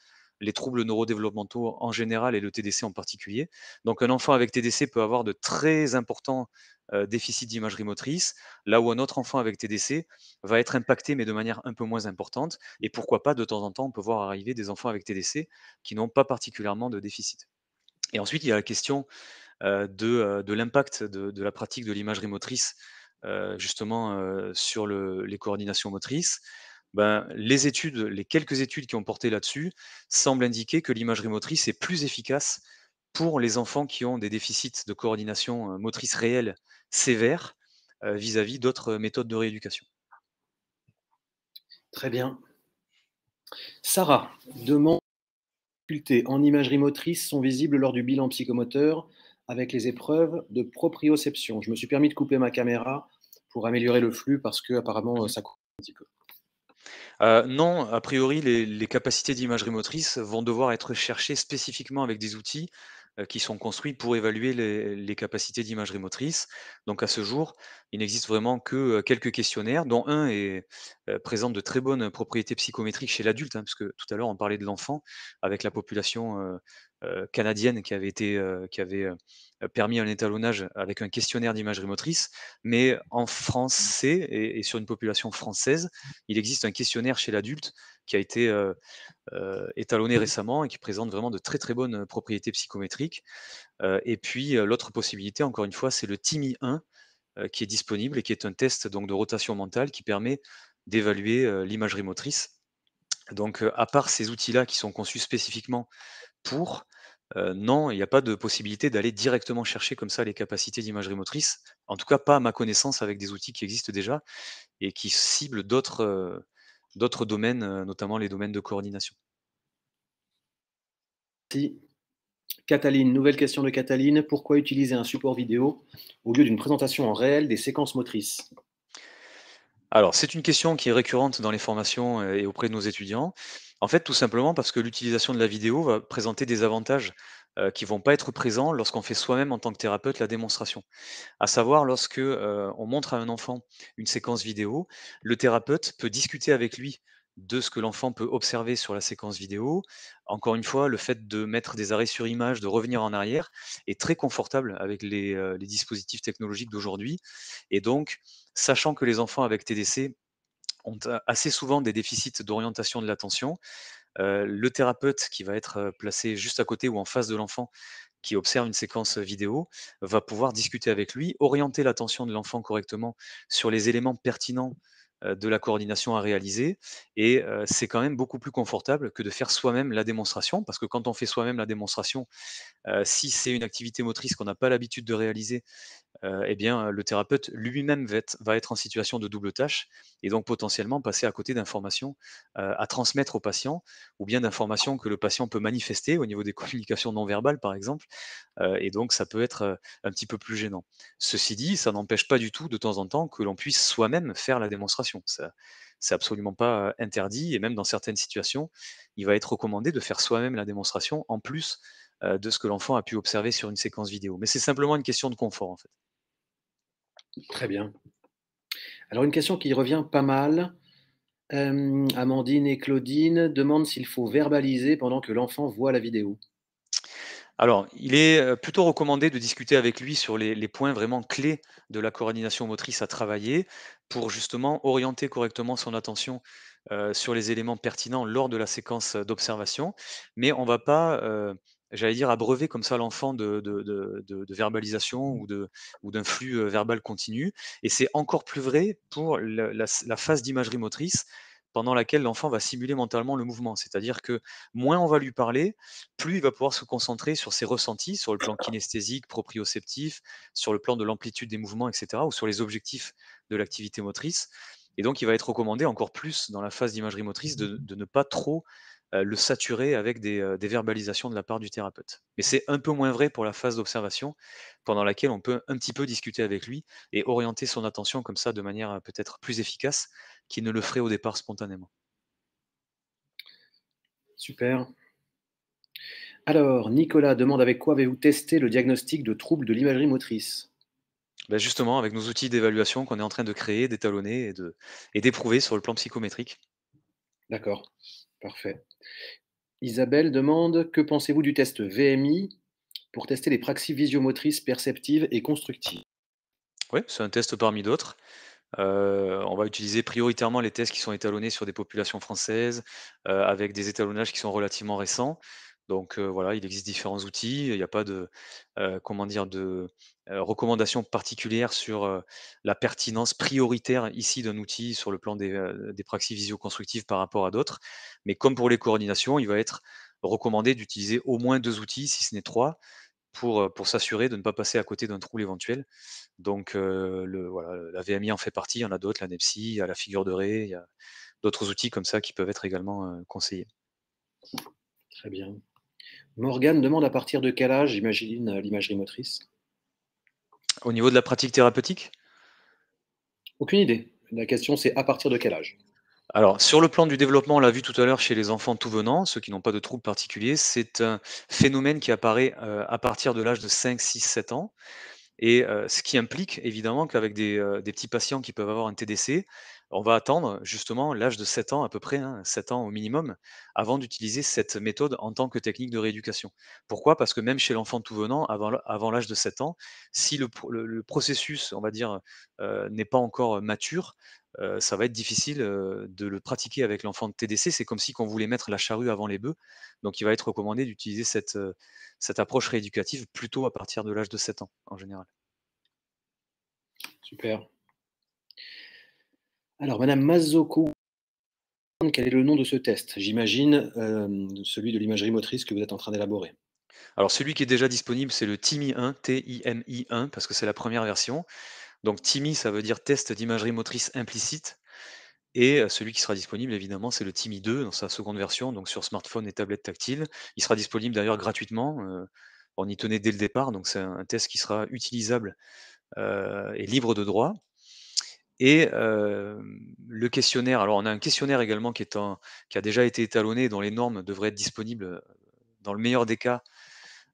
les troubles neurodéveloppementaux en général et le TDC en particulier. Donc, un enfant avec TDC peut avoir de très importants déficits d'imagerie motrice, là où un autre enfant avec TDC va être impacté, mais de manière un peu moins importante. Et pourquoi pas, de temps en temps, on peut voir arriver des enfants avec TDC qui n'ont pas particulièrement de déficit. Et ensuite, il y a la question euh, euh, de, l'impact de, la pratique de l'imagerie motrice euh, justement sur les coordinations motrices, ben, les études, les quelques études qui ont porté là-dessus, semblent indiquer que l'imagerie motrice est plus efficace pour les enfants qui ont des déficits de coordination motrice réelle sévères vis-à-vis d'autres méthodes de rééducation. Très bien. Sarah demande difficultés en imagerie motrice sont visibles lors du bilan psychomoteur avec les épreuves de proprioception. Je me suis permis de couper ma caméra pour améliorer le flux parce que apparemment mhm. ça coupe un petit peu. Euh, non, a priori, les, capacités d'imagerie motrice vont devoir être cherchées spécifiquement avec des outils euh, qui sont construits pour évaluer les, capacités d'imagerie motrice. Donc à ce jour, il n'existe vraiment que euh, quelques questionnaires, dont un est, présente de très bonnes propriétés psychométriques chez l'adulte, hein, parce que tout à l'heure on parlait de l'enfant avec la population euh, canadienne qui avait été euh, qui avait euh, permis un étalonnage avec un questionnaire d'imagerie motrice, mais en français et, sur une population française, il existe un questionnaire chez l'adulte qui a été étalonné récemment et qui présente vraiment de très très bonnes propriétés psychométriques. et puis l'autre possibilité, encore une fois, c'est le TIMI 1 qui est disponible et qui est un test donc de rotation mentale qui permet d'évaluer l'imagerie motrice. Donc à part ces outils-là qui sont conçus spécifiquement pour non, il n'y a pas de possibilité d'aller directement chercher comme ça les capacités d'imagerie motrice, en tout cas pas à ma connaissance avec des outils qui existent déjà et qui ciblent d'autres domaines, notamment les domaines de coordination. Merci. Cataline, nouvelle question de Cataline. Pourquoi utiliser un support vidéo au lieu d'une présentation en réel des séquences motrices alors, c'est une question qui est récurrente dans les formations et auprès de nos étudiants. En fait, tout simplement parce que l'utilisation de la vidéo va présenter des avantages qui ne vont pas être présents lorsqu'on fait soi-même en tant que thérapeute la démonstration. À savoir, lorsque on montre à un enfant une séquence vidéo, le thérapeute peut discuter avec lui de ce que l'enfant peut observer sur la séquence vidéo. Encore une fois, le fait de mettre des arrêts sur image, de revenir en arrière, est très confortable avec les dispositifs technologiques d'aujourd'hui. Et donc, sachant que les enfants avec TDC ont assez souvent des déficits d'orientation de l'attention. le thérapeute qui va être placé juste à côté ou en face de l'enfant qui observe une séquence vidéo va pouvoir discuter avec lui, orienter l'attention de l'enfant correctement sur les éléments pertinents de la coordination à réaliser. Et c'est quand même beaucoup plus confortable que de faire soi-même la démonstration, parce que quand on fait soi-même la démonstration, si c'est une activité motrice qu'on n'a pas l'habitude de réaliser euh, eh bien, le thérapeute lui-même va, être en situation de double tâche et donc potentiellement passer à côté d'informations euh, à transmettre au patient ou bien d'informations que le patient peut manifester au niveau des communications non verbales, par exemple. Euh, et donc, ça peut être un petit peu plus gênant. Ceci dit, ça n'empêche pas du tout de temps en temps que l'on puisse soi-même faire la démonstration. Ça, c'est absolument pas interdit et même dans certaines situations, il va être recommandé de faire soi-même la démonstration en plus de ce que l'enfant a pu observer sur une séquence vidéo. Mais c'est simplement une question de confort en fait. Très bien. Alors une question qui revient pas mal. Euh, Amandine et Claudine demandent s'il faut verbaliser pendant que l'enfant voit la vidéo. Alors, il est euh, plutôt recommandé de discuter avec lui sur les, points vraiment clés de la coordination motrice à travailler pour justement orienter correctement son attention euh, sur les éléments pertinents lors de la séquence d'observation. Mais on ne va pas j'allais dire, abreuver comme ça l'enfant de, verbalisation ou, d'un flux euh, verbal continu. Et c'est encore plus vrai pour la, phase d'imagerie motrice pendant laquelle l'enfant va simuler mentalement le mouvement. C'est-à-dire que moins on va lui parler, plus il va pouvoir se concentrer sur ses ressentis, sur le plan kinesthésique, proprioceptif, sur le plan de l'amplitude des mouvements, etc., ou sur les objectifs de l'activité motrice. Et donc, il va être recommandé encore plus dans la phase d'imagerie motrice de ne pas trop euh, le saturer avec euh, des, verbalisations de la part du thérapeute. Mais c'est un peu moins vrai pour la phase d'observation, pendant laquelle on peut un petit peu discuter avec lui et orienter son attention comme ça de manière euh, peut-être plus efficace qu'il ne le ferait au départ spontanément. Super. Alors, Nicolas demande avec quoi avez-vous testé le diagnostic de troubles de l'imagerie motrice ben, Justement, avec nos outils d'évaluation qu'on est en train de créer, d'étalonner et d'éprouver sur le plan psychométrique. D'accord. Parfait. Isabelle demande Que pensez-vous du test VMI pour tester les praxis visiomotrices perceptives et constructives Oui, c'est un test parmi d'autres. Euh, on va utiliser prioritairement les tests qui sont étalonnés sur des populations françaises, euh, avec des étalonnages qui sont relativement récents. Donc voilà, il existe différents outils. Il n'y a pas de comment dire de recommandations particulières sur la pertinence prioritaire ici d'un outil sur le plan des, praxis visioconstructives par rapport à d'autres. Mais comme pour les coordinations, il va être recommandé d'utiliser au moins deux outils, si ce n'est trois, pour, s'assurer de ne pas passer à côté d'un trou éventuel. Donc le, voilà, la VMI en fait partie, il y en a d'autres, la NEPSI, la figure de Ré, il y a d'autres outils comme ça qui peuvent être également conseillés. Très bien. Morgane demande à partir de quel âge, j'imagine, euh, l'imagerie motrice Au niveau de la pratique thérapeutique Aucune idée. La question, c'est à partir de quel âge alors, sur le plan du développement, on l'a vu tout à l'heure chez les enfants tout venant, ceux qui n'ont pas de troubles particuliers, c'est un phénomène qui apparaît euh, à partir de l'âge de 5, 6, 7 ans. Et euh, ce qui implique évidemment qu'avec des, petits patients qui peuvent avoir un TDC, on va attendre justement l'âge de 7 ans à peu près, 7 hein, ans au minimum, avant d'utiliser cette méthode en tant que technique de rééducation. Pourquoi Parce que même chez l'enfant tout venant, avant, l'âge de 7 ans, si le, processus, on va dire, n'est pas encore mature, ça va être difficile de le pratiquer avec l'enfant de TDC. C'est comme si on voulait mettre la charrue avant les bœufs. Donc il va être recommandé d'utiliser cette, cette approche rééducative plutôt à partir de l'âge de 7 ans en général. Super. Alors, Madame Mazoko, quel est le nom de ce test J'imagine euh, celui de l'imagerie motrice que vous êtes en train d'élaborer. Alors, celui qui est déjà disponible, c'est le TIMI 1, T-I-M-I 1, parce que c'est la première version. Donc, TIMI, ça veut dire test d'imagerie motrice implicite. Et euh, celui qui sera disponible, évidemment, c'est le TIMI 2 dans sa seconde version, donc sur smartphone et tablette tactile. Il sera disponible d'ailleurs gratuitement. Euh, on y tenait dès le départ, donc c'est un test qui sera utilisable et libre de droit. Et euh, le questionnaire, alors on a un questionnaire également qui, est un, qui a déjà été étalonné, dont les normes devraient être disponibles euh, dans le meilleur des cas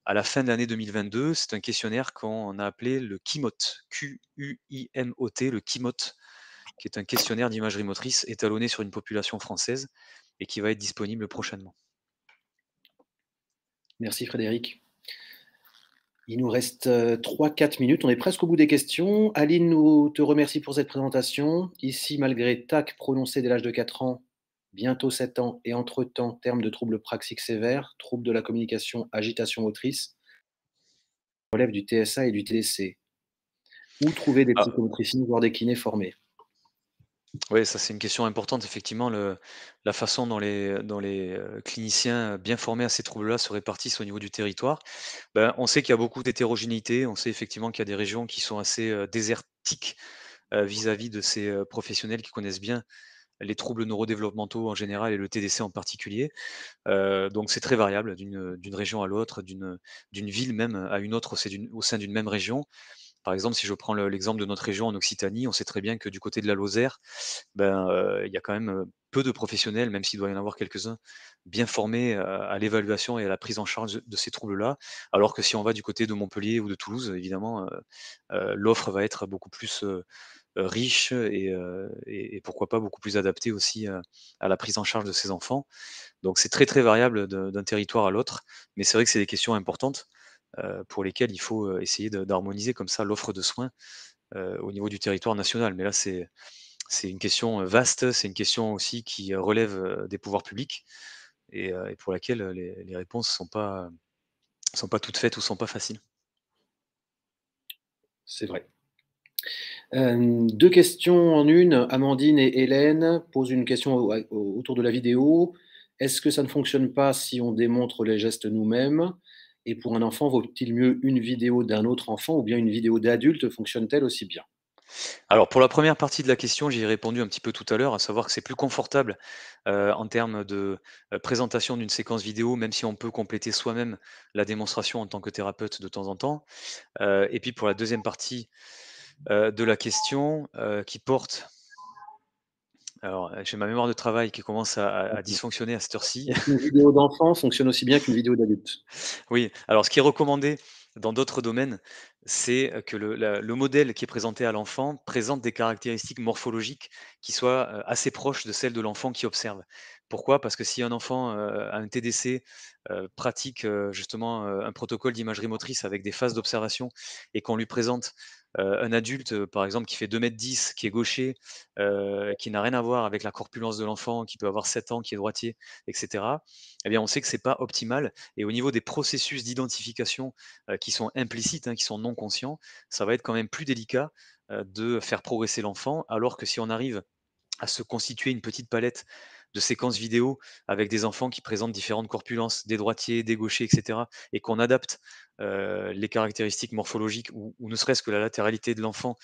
à la fin de l'année 2022. C'est un questionnaire qu'on a appelé le QIMOT, Q-U-I-M-O-T, le Kimote, qui est un questionnaire d'imagerie motrice étalonné sur une population française et qui va être disponible prochainement. Merci Frédéric. Il nous reste 3-4 euh, minutes, on est presque au bout des questions. Aline, nous te remercie pour cette présentation. Ici, malgré TAC prononcé dès l'âge de 4 ans, bientôt 7 ans, et entre-temps, termes de troubles praxiques sévères, troubles de la communication, agitation motrice, relève du TSA et du TDC. Où trouver des ah. psychomotriciens, voire des kinés formés oui, ça c'est une question importante, effectivement, la façon dont les, euh, cliniciens bien formés à ces troubles-là se répartissent au niveau du territoire. Ben, on sait qu'il y a beaucoup d'hétérogénéité, on sait effectivement qu'il y a des régions qui sont assez euh, désertiques euh, vis-à-vis de ces professionnels qui connaissent bien les troubles neurodéveloppementaux en général et le TDC en particulier. donc c'est très variable d'une région à l'autre, d'une ville même à une autre au sein d'une même région. Par exemple, si je prends l'exemple de notre région en Occitanie, on sait très bien que du côté de la Lozère, ben, euh, il y a quand même euh, peu de professionnels, même s'il doit y en avoir quelques-uns, bien formés euh, à, l'évaluation et à la prise en charge de ces troubles-là. Alors que si on va du côté de Montpellier ou de Toulouse, évidemment, l'offre va être beaucoup plus riche et, et, pourquoi pas beaucoup plus adaptée aussi à la prise en charge de ces enfants. Donc c'est très très variable d'un territoire à l'autre, mais c'est vrai que c'est des questions importantes. Euh, pour lesquels il faut euh, essayer d'harmoniser comme ça l'offre de soins euh, au niveau du territoire national. Mais là, c'est une question vaste, c'est une question aussi qui relève des pouvoirs publics et, pour laquelle les, réponses ne sont pas, toutes faites ou ne sont pas faciles. C'est vrai. deux questions en une. Amandine et Hélène posent une question autour de la vidéo. Est-ce que ça ne fonctionne pas si on démontre les gestes nous-mêmes et pour un enfant, vaut-il mieux une vidéo d'un autre enfant ou bien une vidéo d'adulte fonctionne-t-elle aussi bien alors pour la première partie de la question, j'ai répondu un petit peu tout à l'heure, à savoir que c'est plus confortable euh, en termes de euh, présentation d'une séquence vidéo, même si on peut compléter soi-même la démonstration en tant que thérapeute de temps en temps. Euh, et puis pour la deuxième partie de la question qui porte alors, euh, j'ai ma mémoire de travail qui commence à, dysfonctionner à cette heure-ci. Une vidéo d'enfant fonctionne aussi bien qu'une vidéo d'adulte. Oui, alors ce qui est recommandé dans d'autres domaines, c'est que le, modèle qui est présenté à l'enfant présente des caractéristiques morphologiques qui soient euh, assez proches de celles de l'enfant qui observe. Pourquoi Parce que si un enfant euh, a un TDC euh, pratique euh, justement un protocole d'imagerie motrice avec des phases d'observation et qu'on lui présente un adulte, par exemple, qui fait 2m10, qui est gaucher, qui n'a rien à voir avec la corpulence de l'enfant, qui peut avoir 7 ans, qui est droitier, etc., eh bien on sait que ce n'est pas optimal. Et au niveau des processus d'identification qui sont implicites, hein, qui sont non conscients, ça va être quand même plus délicat de faire progresser l'enfant, alors que si on arrive à se constituer une petite palette de séquences vidéo avec des enfants qui présentent différentes corpulences, des droitiers, des gauchers, etc., et qu'on adapte les caractéristiques morphologiques ou ne serait-ce que la latéralité de l'enfant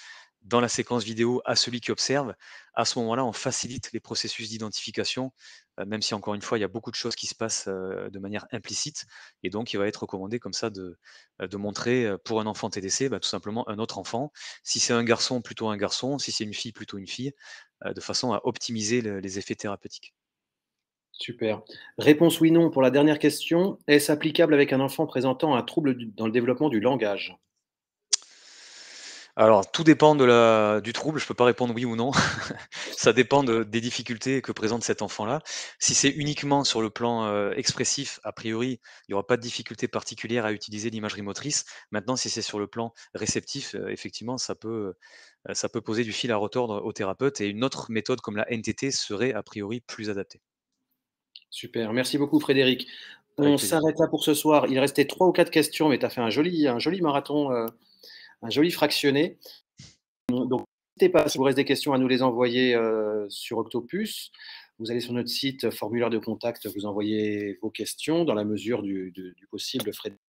dans la séquence vidéo à celui qui observe, à ce moment-là, on facilite les processus d'identification, euh, même si encore une fois, il y a beaucoup de choses qui se passent euh, de manière implicite. Et donc, il va être recommandé comme ça de, euh, de montrer pour un enfant TDC bah, tout simplement un autre enfant. Si c'est un garçon, plutôt un garçon. Si c'est une fille, plutôt une fille, de façon à optimiser les effets thérapeutiques. Super. Réponse oui-non pour la dernière question. Est-ce applicable avec un enfant présentant un trouble dans le développement du langage alors, tout dépend de la, du trouble. Je ne peux pas répondre oui ou non. ça dépend des difficultés que présente cet enfant-là. Si c'est uniquement sur le plan euh, expressif, a priori, il n'y aura pas de difficulté particulière à utiliser l'imagerie motrice. Maintenant, si c'est sur le plan réceptif, euh, effectivement, ça peut, euh, ça peut poser du fil à retordre au thérapeute. Et une autre méthode comme la NTT serait, a priori, plus adaptée. Super. Merci beaucoup, Frédéric. On s'arrête là pour ce soir. Il restait trois ou quatre questions, mais tu as fait un joli, un joli marathon un joli fractionné. Donc, n'hésitez pas, si vous reste des questions, à nous les envoyer euh, sur Octopus. Vous allez sur notre site, euh, formulaire de contact, vous envoyez vos questions dans la mesure du, possible. Frédéric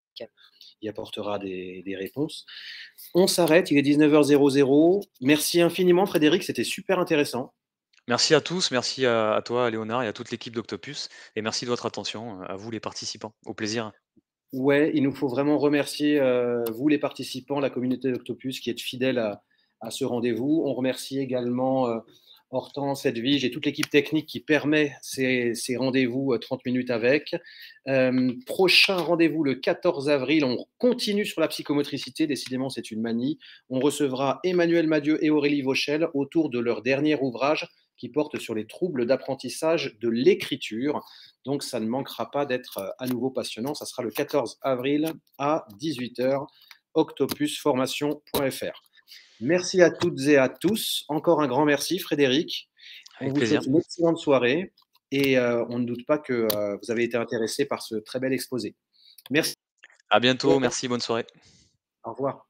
y apportera des, réponses. On s'arrête, il est 19h00. Merci infiniment, Frédéric, c'était super intéressant. Merci à tous, merci à, toi, Léonard, et à toute l'équipe d'Octopus. Et merci de votre attention, euh, à vous les participants. Au plaisir. Ouais, il nous faut vraiment remercier euh, vous, les participants, la communauté d'Octopus qui est fidèle à, ce rendez-vous. On remercie également euh, Hortense, Edwige et toute l'équipe technique qui permet ces, rendez-vous 30 euh, minutes avec. prochain rendez-vous le 14 avril. On continue sur la psychomotricité. Décidément, c'est une manie. On recevra Emmanuel Madieu et Aurélie Vauchel autour de leur dernier ouvrage, qui porte sur les troubles d'apprentissage de l'écriture. Donc ça ne manquera pas d'être euh, à nouveau passionnant. Ça sera le 14 avril à 18h, octopusformation.fr. Merci à toutes et à tous. Encore un grand merci, Frédéric. on vous une excellente soirée et euh, on ne doute pas que euh, vous avez été intéressé par ce très bel exposé. Merci. À bientôt. Merci. Bonne soirée. Au revoir.